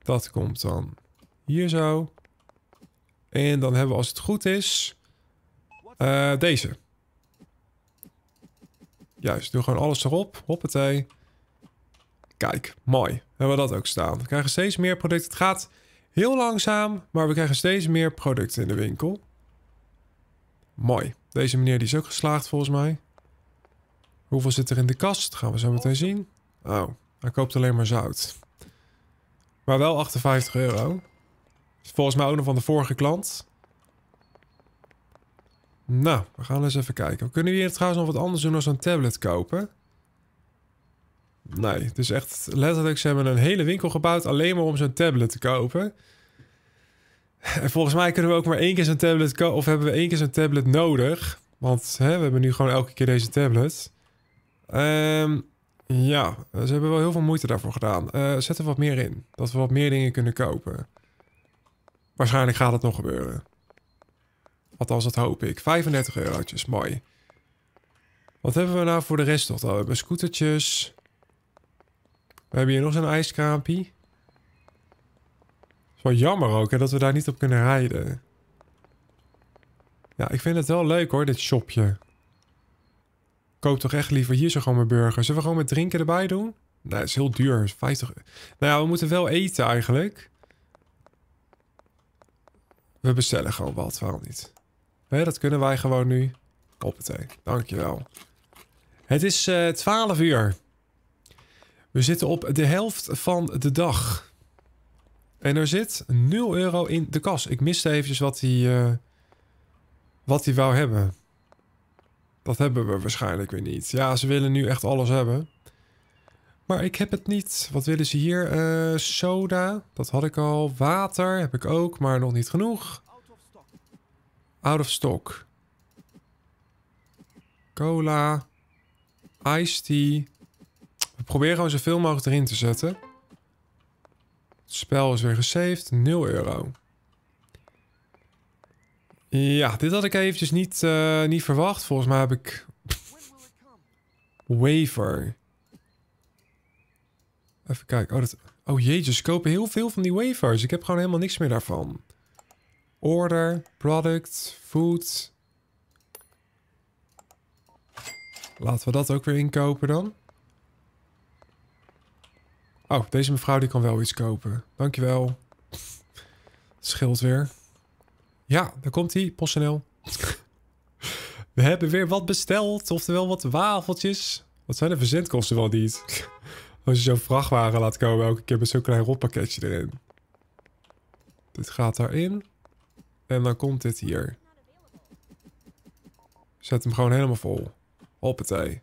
Dat komt dan hier zo. En dan hebben we als het goed is... Eh, deze. Juist, doe gewoon alles erop. Hoppatee. Kijk, mooi. Hebben we dat ook staan. We krijgen steeds meer producten. Het gaat heel langzaam, maar we krijgen steeds meer producten in de winkel. Mooi. Deze meneer die is ook geslaagd volgens mij. Hoeveel zit er in de kast? Dat gaan we zo meteen zien. Oh, hij koopt alleen maar zout. Maar wel 58 euro. Volgens mij ook nog van de vorige klant. Nou, we gaan eens even kijken. Kunnen We hier trouwens nog wat anders doen dan zo'n tablet kopen. Nee, het is echt letterlijk... Ze hebben een hele winkel gebouwd alleen maar om zo'n tablet te kopen. Volgens mij kunnen we ook maar één keer zo'n tablet kopen. Of hebben we één keer zo'n tablet nodig. Want hè, we hebben nu gewoon elke keer deze tablet. Ehm, ja, ze hebben wel heel veel moeite daarvoor gedaan. Eh, zet er wat meer in. Dat we wat meer dingen kunnen kopen. Waarschijnlijk gaat het nog gebeuren. Althans, dat hoop ik. 35 eurotjes, mooi. Wat hebben we nou voor de rest nog? We hebben scootertjes. We hebben hier nog zo'n ijskraampje. Wat jammer ook hè, dat we daar niet op kunnen rijden. Ja, ik vind het wel leuk hoor, dit shopje. Koop toch echt liever hier zo gewoon mijn burger. Zullen we gewoon met drinken erbij doen? Nee, dat is heel duur. 50. E- nou ja, we moeten wel eten eigenlijk. We bestellen gewoon wat, waarom niet? dat kunnen wij gewoon nu. Hoppatee, dankjewel. Het is uh, eh, 12 uur. We zitten op de helft van de dag. En er zit 0 euro in de kas. Ik miste eventjes wat hij, eh, wat hij wou hebben. Dat hebben we waarschijnlijk weer niet. Ja, ze willen nu echt alles hebben. Maar ik heb het niet. Wat willen ze hier? Eh, soda, dat had ik al. Water heb ik ook, maar nog niet genoeg. Out of stock. Cola. Iced tea. We proberen gewoon zoveel mogelijk erin te zetten spel is weer gesaved. 0 euro. Ja, dit had ik eventjes niet, eh, niet verwacht. Volgens mij heb ik... Waver. Even kijken. Oh, dat... oh jezus, ze kopen heel veel van die wafers. Ik heb gewoon helemaal niks meer daarvan. Order, product, food. Laten we dat ook weer inkopen dan. Oh, deze mevrouw die kan wel iets kopen. Dankjewel. Het scheelt weer. Ja, daar komt hij, PostNL. We hebben weer wat besteld, oftewel wat wafeltjes. Wat zijn de verzendkosten wel niet? Als je zo'n vrachtwagen laat komen elke keer met zo'n klein rotpakketje erin. Dit gaat daarin. En dan komt dit hier. Zet hem gewoon helemaal vol. Hoppatee.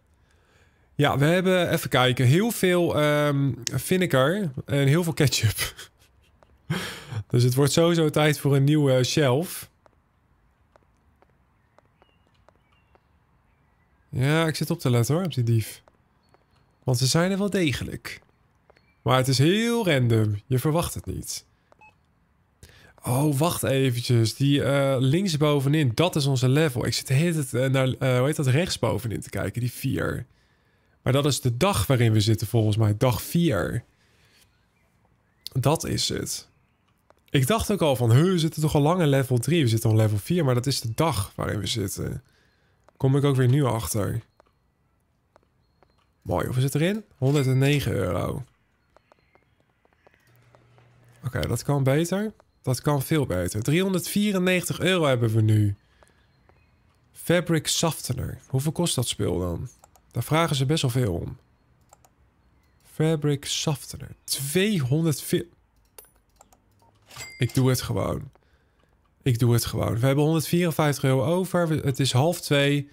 Ja, we hebben, even kijken, heel veel um, vinegar en heel veel ketchup. dus het wordt sowieso tijd voor een nieuwe shelf. Ja, ik zit op te letten hoor, op die dief. Want ze zijn er wel degelijk. Maar het is heel random. Je verwacht het niet. Oh, wacht eventjes. Die eh, linksbovenin, dat is onze level. Ik zit de eh, naar, eh, hoe heet dat, rechtsbovenin te kijken, die vier. Maar dat is de dag waarin we zitten volgens mij, dag 4. Dat is het. Ik dacht ook al van, we zitten toch al lang in level 3, we zitten al level 4, maar dat is de dag waarin we zitten. Kom ik ook weer nu achter. Mooi, hoeveel zit erin? 109 euro. Oké, dat kan beter. Dat kan veel beter. 394 euro hebben we nu. Fabric Softener. Hoeveel kost dat spul dan? Daar vragen ze best wel veel om. Fabric softener. 240. Ik doe het gewoon. Ik doe het gewoon. We hebben 154 euro over. Het is half twee.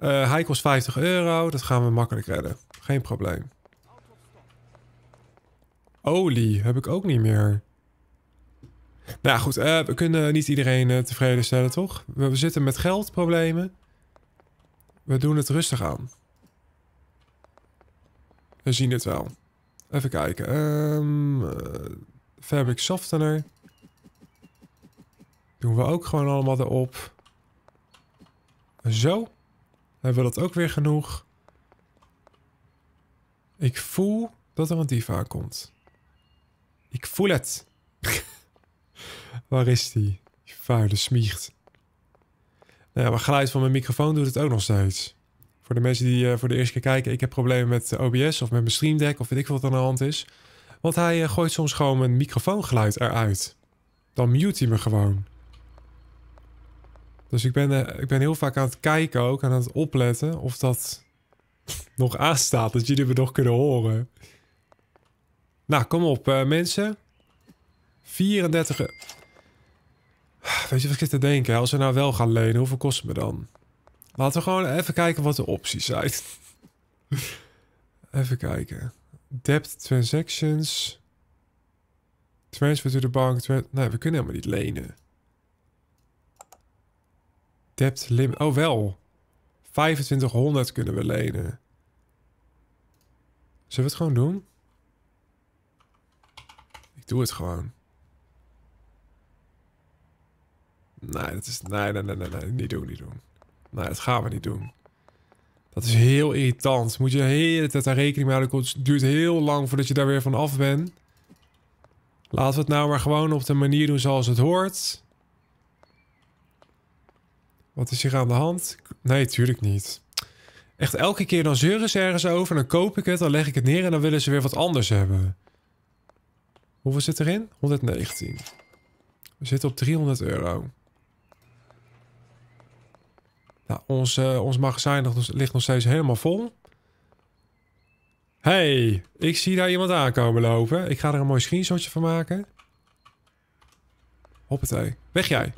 Uh, hij kost 50 euro. Dat gaan we makkelijk redden. Geen probleem. Olie heb ik ook niet meer. Nou goed, eh, we kunnen niet iedereen eh, tevreden stellen, toch? we zitten met geldproblemen. We doen het rustig aan. We zien het wel. Even kijken. Ehm, eh, fabric Softener. Doen we ook gewoon allemaal erop. Zo. Hebben we dat ook weer genoeg. Ik voel dat er een dief aankomt. Ik voel het. Waar is die? Die vuile smiecht. Nou ja, maar geluid van mijn microfoon doet het ook nog steeds. Voor de mensen die eh, voor de eerste keer kijken, ik heb problemen met eh, OBS of met mijn Stream Deck of weet ik wat aan de hand is. Want hij eh, gooit soms gewoon mijn microfoongeluid eruit. Dan mute hij me gewoon. Dus ik ben, ik ben heel vaak aan het kijken ook, aan het opletten of dat nog aanstaat. Dat jullie me nog kunnen horen. Nou, kom op mensen. 34... E- ah, weet je wat ik zit te denken? Als we nou wel gaan lenen, hoeveel kost het me dan? Laten we gewoon even kijken wat de opties zijn. even kijken. Debt transactions. Transfer to the bank. nee, we kunnen helemaal niet lenen. Debt limit. Oh, wel. 2500 kunnen we lenen. Zullen we het gewoon doen? Ik doe het gewoon. Nee, dat is... Nee, nee, nee, nee, nee. Niet doen, niet doen. Nou, dat gaan we niet doen. Dat is heel irritant. Moet je de hele tijd daar rekening mee houden. Het duurt heel lang voordat je daar weer van af bent. Laten we het nou maar gewoon op de manier doen zoals het hoort. Wat is hier aan de hand? Nee, tuurlijk niet. Echt elke keer dan zeuren ze ergens over. Dan koop ik het, dan leg ik het neer en dan willen ze weer wat anders hebben. Hoeveel zit erin? 119. We zitten op 300 euro. Nou, ons, eh, ons magazijn ligt nog steeds helemaal vol. hey, ik zie daar iemand aankomen lopen. Ik ga er een mooi screenshotje van maken. Hoppatee. Weg jij.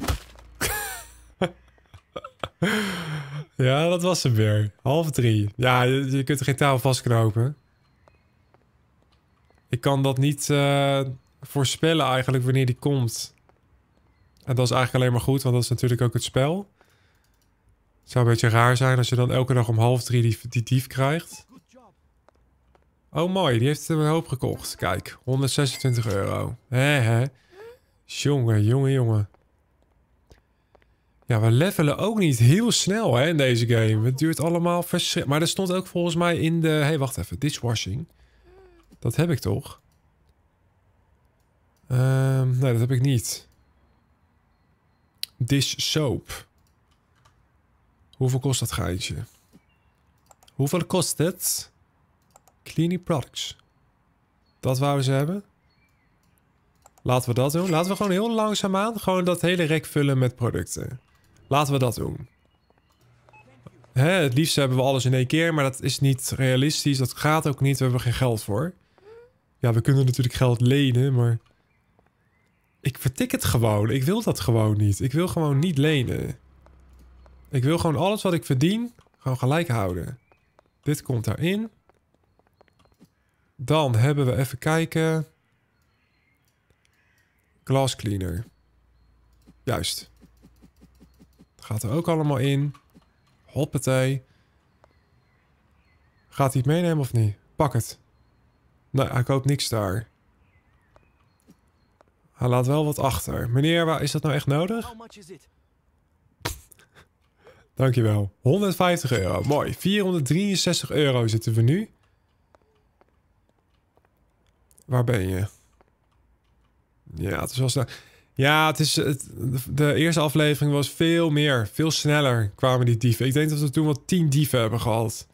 ja, dat was hem weer. Half drie. Ja, je, kunt er geen taal vastknopen. Ik kan dat niet eh, voorspellen eigenlijk wanneer die komt. En dat is eigenlijk alleen maar goed, want dat is natuurlijk ook het spel zou een beetje raar zijn als je dan elke dag om half drie die, dief krijgt. Oh, mooi. Die heeft hem een hoop gekocht. Kijk, 126 euro. Hé, hé. Jongen, jongen, jongen. Ja, we levelen ook niet heel snel hè, in deze game. Het duurt allemaal verschrikkelijk. Maar er stond ook volgens mij in de... Hé, hey, wacht even. Dishwashing. Dat heb ik toch? Ehm, nee, dat heb ik niet. Dish soap. Hoeveel kost dat gaatje? Hoeveel kost het? Cleaning products. Dat wouden ze hebben. Laten we dat doen. Laten we gewoon heel langzaamaan gewoon dat hele rek vullen met producten. Laten we dat doen. Hè, het liefst hebben we alles in één keer, maar dat is niet realistisch. Dat gaat ook niet. We hebben geen geld voor. Ja, we kunnen natuurlijk geld lenen, maar... Ik vertik het gewoon. Ik wil dat gewoon niet. Ik wil gewoon niet lenen. Ik wil gewoon alles wat ik verdien, gewoon gelijk houden. Dit komt daarin. Dan hebben we even kijken. Glass Juist. Gaat er ook allemaal in. Hoppatee. Gaat hij het meenemen of niet? Pak het. Nee, hij koopt niks daar. Hij laat wel wat achter. Meneer, waar is dat nou echt nodig? Dankjewel. 150 euro. Mooi. 463 euro zitten we nu. Waar ben je? Ja, het is wel snel. Ja, het is, de eerste aflevering was veel meer. Veel sneller kwamen die dieven. Ik denk dat we toen wel 10 dieven hebben gehad.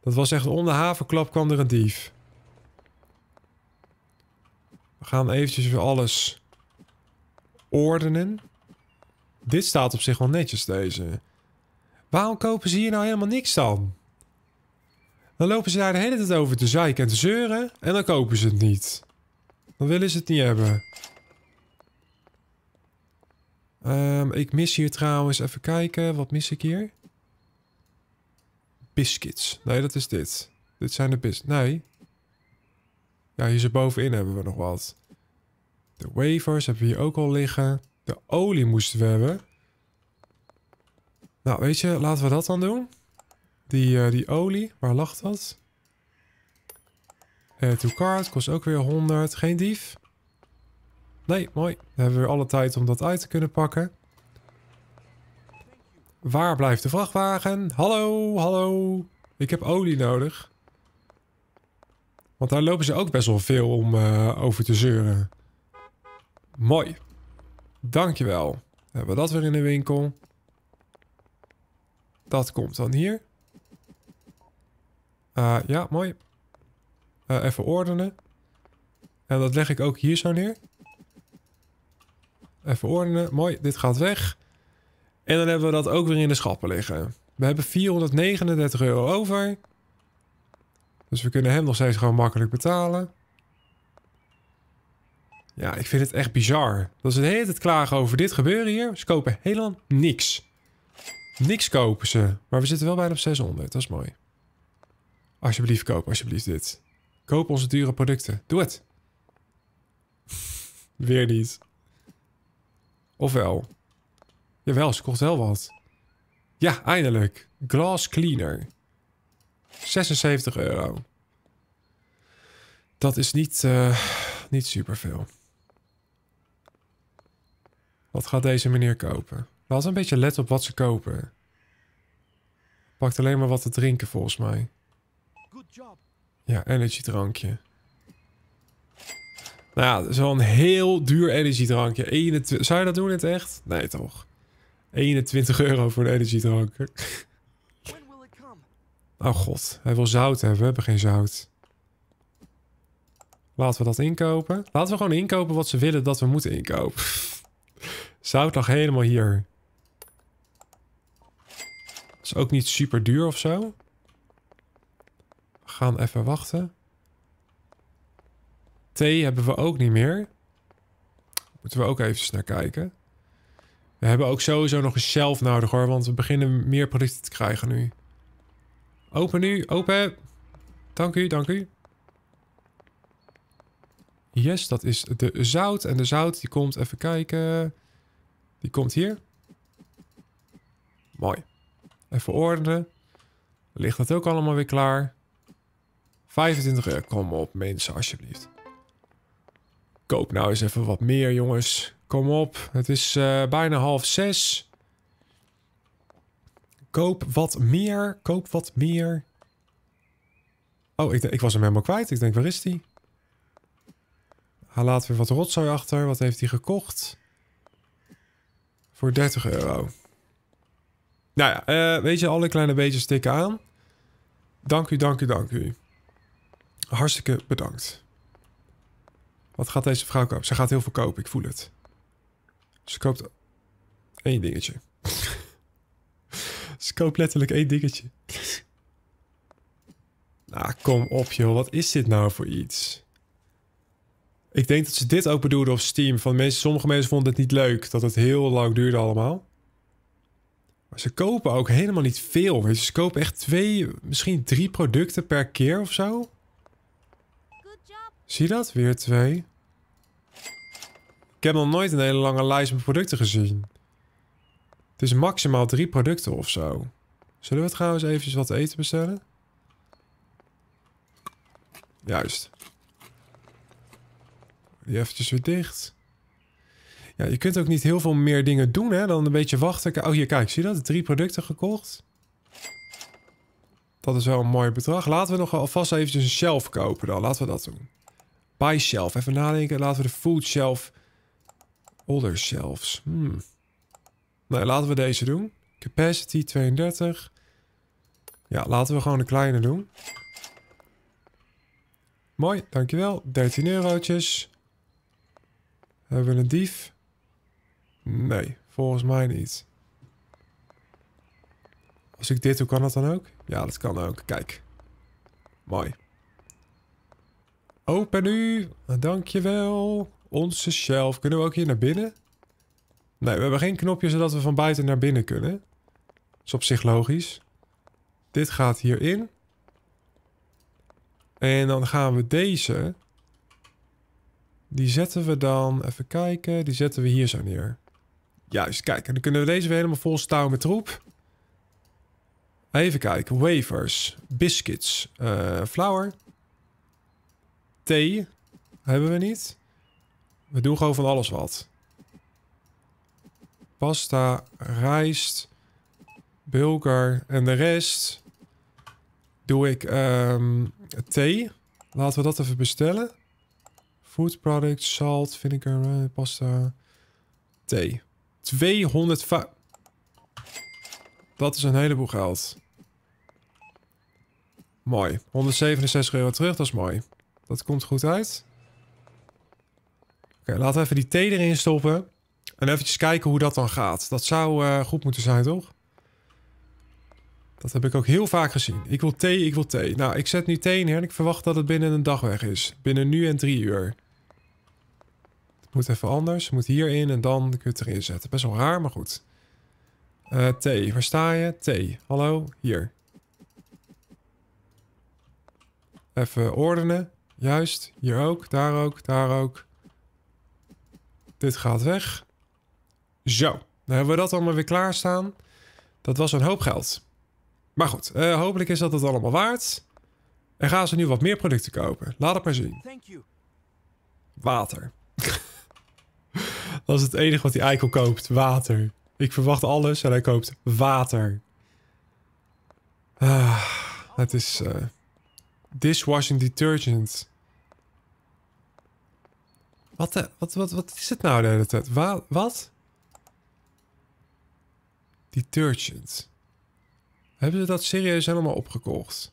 Dat was echt onder havenklap kwam er een dief. We gaan eventjes weer alles ordenen. Dit staat op zich wel netjes, deze. Waarom kopen ze hier nou helemaal niks dan? Dan lopen ze daar de hele tijd over te zeiken en te zeuren. En dan kopen ze het niet. Dan willen ze het niet hebben. Ehm, ik mis hier trouwens... Even kijken, wat mis ik hier? Biscuits. Nee, dat is dit. Dit zijn de biscuits. Nee. Ja, hier zo bovenin hebben we nog wat. De wafers hebben we hier ook al liggen. De olie moesten we hebben. Nou, weet je, laten we dat dan doen. Die, eh, die olie, waar lag dat? Uh, to card, kost ook weer 100. Geen dief. Nee, mooi. Dan hebben we weer alle tijd om dat uit te kunnen pakken. Waar blijft de vrachtwagen? Hallo, hallo. Ik heb olie nodig. Want daar lopen ze ook best wel veel om eh, over te zeuren. Mooi. Dankjewel. Dan hebben we dat weer in de winkel. Dat komt dan hier. Eh, ja, mooi. Eh, even ordenen. En dat leg ik ook hier zo neer. Even ordenen. Mooi, dit gaat weg. En dan hebben we dat ook weer in de schappen liggen. We hebben 439 euro over. Dus we kunnen hem nog steeds gewoon makkelijk betalen. Ja, ik vind het echt bizar. Dat is het hele tijd klagen over dit gebeuren hier. Ze kopen helemaal niks. Niks kopen ze. Maar we zitten wel bijna op 600. Dat is mooi. Alsjeblieft, koop alsjeblieft dit. Koop onze dure producten. Doe het. Weer niet. Ofwel. Jawel, ze kocht wel wat. Ja, eindelijk. Glass cleaner. 76 euro. Dat is niet, uh, niet superveel. Wat gaat deze meneer kopen? Laat een beetje let op wat ze kopen. Pakt alleen maar wat te drinken volgens mij. Ja, energiedrankje. Nou ja, dat is wel een heel duur energiedrankje. 21... Zou je dat doen in het echt? Nee toch. 21 euro voor een energiedrank. oh god, hij wil zout hebben. We hebben geen zout. Laten we dat inkopen. Laten we gewoon inkopen wat ze willen dat we moeten inkopen. Zout lag helemaal hier is ook niet super duur of zo. We gaan even wachten. Thee hebben we ook niet meer. Moeten we ook even naar kijken. We hebben ook sowieso nog een shelf nodig hoor, want we beginnen meer producten te krijgen nu. Open nu, open. Dank u, dank u. Yes, dat is de zout. En de zout die komt, even kijken. Die komt hier. Mooi. Even ordenen. Ligt dat ook allemaal weer klaar? 25 euro. Kom op, mensen, alsjeblieft. Koop nou eens even wat meer, jongens. Kom op. Het is eh, bijna half zes. Koop wat meer. Koop wat meer. Oh, ik, ik was hem helemaal kwijt. Ik denk, waar is die? Hij laat weer wat rotzooi achter. Wat heeft hij gekocht? Voor 30 euro. Nou ja, eh, weet je, alle kleine beetjes tikken aan. Dank u, dank u, dank u. Hartstikke bedankt. Wat gaat deze vrouw kopen? Ze gaat heel veel kopen, ik voel het. Ze koopt één dingetje. Ze koopt letterlijk één dingetje. nou, kom op joh. Wat is dit nou voor iets? Ik denk dat ze dit ook bedoelden op Steam. Van mensen, sommige mensen vonden het niet leuk. Dat het heel lang duurde allemaal. Maar ze kopen ook helemaal niet veel. je. Ze kopen echt twee, misschien drie producten per keer of zo. Zie je dat? Weer twee. Ik heb nog nooit een hele lange lijst met producten gezien. Het is maximaal drie producten of zo. Zullen we trouwens eventjes wat eten bestellen? Juist. Die eventjes weer dicht. Ja, je kunt ook niet heel veel meer dingen doen hè, dan een beetje wachten. Oh, hier, kijk, zie je dat? Drie producten gekocht. Dat is wel een mooi bedrag. Laten we nog alvast eventjes een shelf kopen dan. Laten we dat doen. Buy shelf. Even nadenken. Laten we de food shelf... Other shelves. Hmm. Nee, laten we deze doen. Capacity 32. Ja, laten we gewoon de kleine doen. Mooi, dankjewel. 13 eurotjes. Hebben we een dief. Nee, volgens mij niet. Als ik dit doe, kan dat dan ook? Ja, dat kan ook. Kijk. Mooi. Open oh, nu. Dankjewel. Onze shelf. Kunnen we ook hier naar binnen? Nee, we hebben geen knopje zodat we van buiten naar binnen kunnen. Dat is op zich logisch. Dit gaat hierin. En dan gaan we deze... Die zetten we dan... Even kijken. Die zetten we hier zo neer. Juist, kijk. En dan kunnen we deze weer helemaal volstouwen met troep. Even kijken. Wafers, biscuits, uh, flour, thee hebben we niet. We doen gewoon van alles wat. Pasta, rijst, bulgar en de rest doe ik um, thee. Laten we dat even bestellen. Food product, salt, vinegar, eh, pasta, thee. 200 Dat is een heleboel geld. Mooi. 167 euro terug, dat is mooi. Dat komt goed uit. Oké, laten we even die thee erin stoppen. En eventjes kijken hoe dat dan gaat. Dat zou eh, goed moeten zijn, toch? Dat heb ik ook heel vaak gezien. Ik wil thee, ik wil thee. Nou, ik zet nu thee in, en ik verwacht dat het binnen een dag weg is. Binnen nu en drie uur. Moet even anders. Moet hierin en dan kun je het erin zetten. Best wel raar, maar goed. Eh, T, waar sta je? T, hallo, hier. Even ordenen. Juist, hier ook, daar ook, daar ook. Dit gaat weg. Zo, dan hebben we dat allemaal weer klaarstaan. Dat was een hoop geld. Maar goed, eh, hopelijk is dat het allemaal waard. En gaan ze nu wat meer producten kopen. Laat het maar zien. Water. Dat is het enige wat die eikel koopt. Water. Ik verwacht alles en hij koopt water. Ah, het is... Eh, dishwashing detergent. Wat, wat, wat, wat is het nou de hele tijd? wat? Detergent. Hebben ze dat serieus helemaal opgekocht?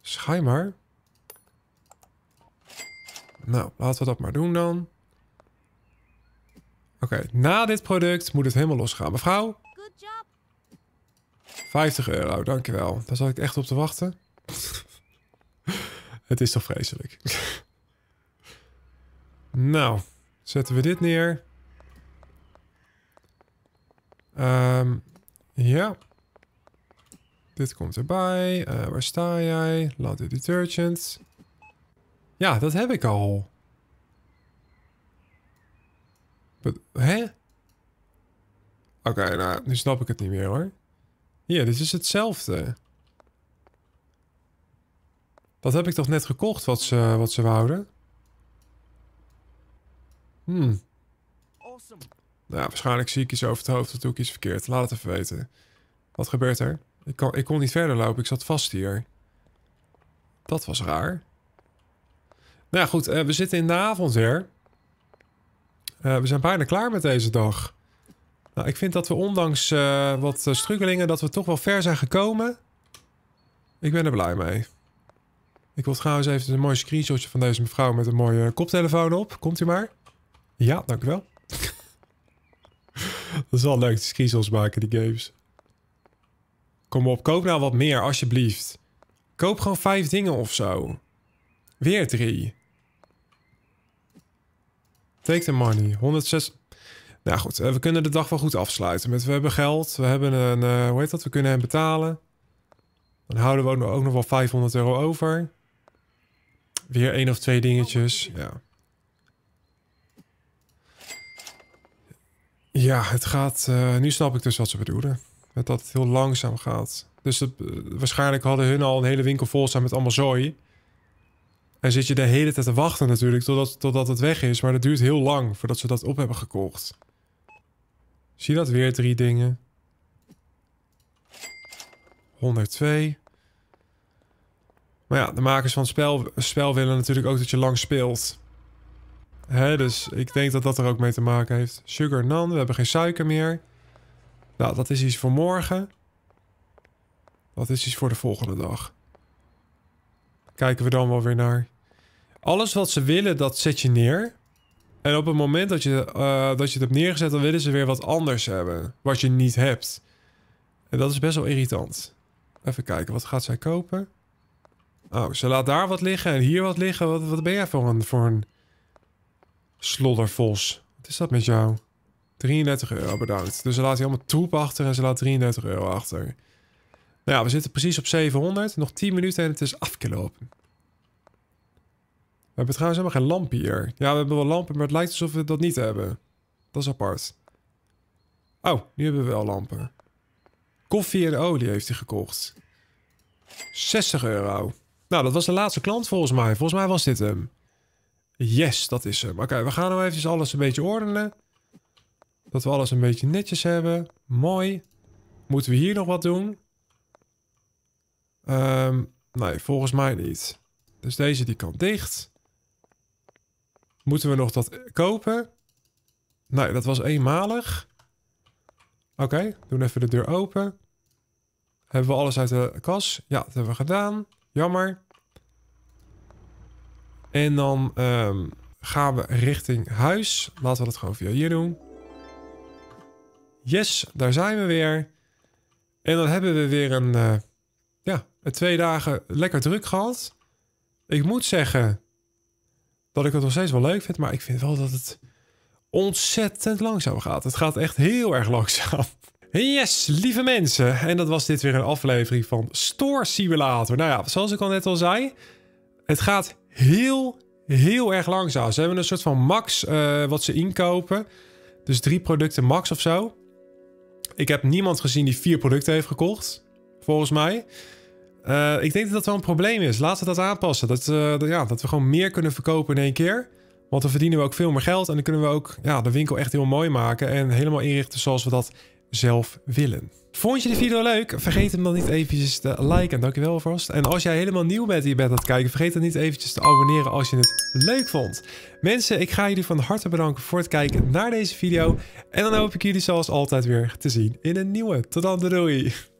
Schijnbaar. Nou, laten we dat maar doen dan. Oké, na dit product moet het helemaal losgaan. Mevrouw? 50 euro, dankjewel. Daar zat ik echt op te wachten. het is toch vreselijk. nou, zetten we dit neer. Ehm, ja. Dit komt erbij. Eh, waar sta jij? de detergent. Ja, dat heb ik al. But, hè? Oké, nou, nu snap ik het niet meer hoor. Hier, dit is hetzelfde. Dat heb ik toch net gekocht, wat ze, wat ze wouden? Hmm. Nou, waarschijnlijk zie ik iets over het hoofd of doe ik iets verkeerd. Laat het even weten. Wat gebeurt er? Ik, kan, ik kon niet verder lopen, ik zat vast hier. Dat was raar. Nou ja, goed, eh, we zitten in de avond weer. Eh, we zijn bijna klaar met deze dag. Nou, ik vind dat we ondanks eh, wat eh, struikelingen dat we toch wel ver zijn gekomen. Ik ben er blij mee. Ik wil trouwens even een mooi screenshotje van deze mevrouw met een mooie koptelefoon op. Komt u maar. Ja, dank u wel. dat is wel leuk, die screenshots maken, die games. Kom op, koop nou wat meer, alsjeblieft. Koop gewoon vijf dingen of zo. Weer drie. Take the money. 106. Nou goed, eh, we kunnen de dag wel goed afsluiten. Met we hebben geld, we hebben een, eh, hoe heet dat? We kunnen hem betalen. Dan houden we ook nog wel 500 euro over. Weer één of twee dingetjes. Oh, ja. Ja, het gaat. Eh, nu snap ik dus wat ze bedoelen. Met dat het heel langzaam gaat. Dus waarschijnlijk hadden hun al een hele winkel vol staan met allemaal zooi. En zit je de hele tijd te wachten natuurlijk totdat, totdat het weg is. Maar dat duurt heel lang voordat ze dat op hebben gekocht. Zie dat weer drie dingen. 102. Maar ja, de makers van het spel, spel willen natuurlijk ook dat je lang speelt. Hè, dus ik denk dat dat er ook mee te maken heeft. Sugar nan, we hebben geen suiker meer. Nou, dat is iets voor morgen. Dat is iets voor de volgende dag kijken we dan wel weer naar. Alles wat ze willen, dat zet je neer. En op het moment dat je, eh, dat je het hebt neergezet, dan willen ze weer wat anders hebben. Wat je niet hebt. En dat is best wel irritant. Even kijken, wat gaat zij kopen? Oh, ze laat daar wat liggen en hier wat liggen. Wat, wat ben jij voor een, voor een sloddervos? Wat is dat met jou? 33 euro, bedankt. Dus ze laat hier allemaal troep achter en ze laat 33 euro achter. Nou ja, we zitten precies op 700. Nog 10 minuten en het is afgelopen. We hebben trouwens helemaal geen lamp hier. Ja, we hebben wel lampen, maar het lijkt alsof we dat niet hebben. Dat is apart. Oh, nu hebben we wel lampen. Koffie en olie heeft hij gekocht. 60 euro. Nou, dat was de laatste klant volgens mij. Volgens mij was dit hem. Yes, dat is hem. Oké, we gaan nou even alles een beetje ordenen. Dat we alles een beetje netjes hebben. Mooi. Moeten we hier nog wat doen? Um, nee, volgens mij niet. Dus deze die kan dicht. Moeten we nog dat kopen? Nee, dat was eenmalig. Oké, doen even de deur open. Hebben we alles uit de kas? Ja, dat hebben we gedaan. Jammer. En dan ehm, gaan we richting huis. Laten we dat gewoon via hier doen. Yes, daar zijn we weer. En dan hebben we weer een... Eh, ja, eh, twee dagen lekker druk gehad. Ik moet zeggen dat ik het nog steeds wel leuk vind. Maar ik vind wel dat het ontzettend langzaam gaat. Het gaat echt heel erg langzaam. Yes, lieve mensen. En dat was dit weer een aflevering van Store Simulator. Nou ja, zoals ik al net al zei. Het gaat heel, heel erg langzaam. Ze hebben een soort van max eh, wat ze inkopen. Dus drie producten max of zo. Ik heb niemand gezien die vier producten heeft gekocht. Volgens mij. Eh, ik denk dat dat wel een probleem is. Laten we dat aanpassen. Eh, dat, ja, dat we gewoon meer kunnen verkopen in één keer. Want dan verdienen we ook veel meer geld. En dan kunnen we ook ja, de winkel echt heel mooi maken. En helemaal inrichten zoals we dat zelf willen. Vond je de video leuk? Vergeet hem dan niet eventjes te liken. Dankjewel alvast. En als jij helemaal nieuw bent hier bent aan het kijken, vergeet dan niet eventjes te abonneren als je het leuk vond. Mensen, ik ga jullie van harte bedanken voor het kijken naar deze video. En dan hoop ik jullie zoals altijd weer te zien in een nieuwe. Tot dan, doei!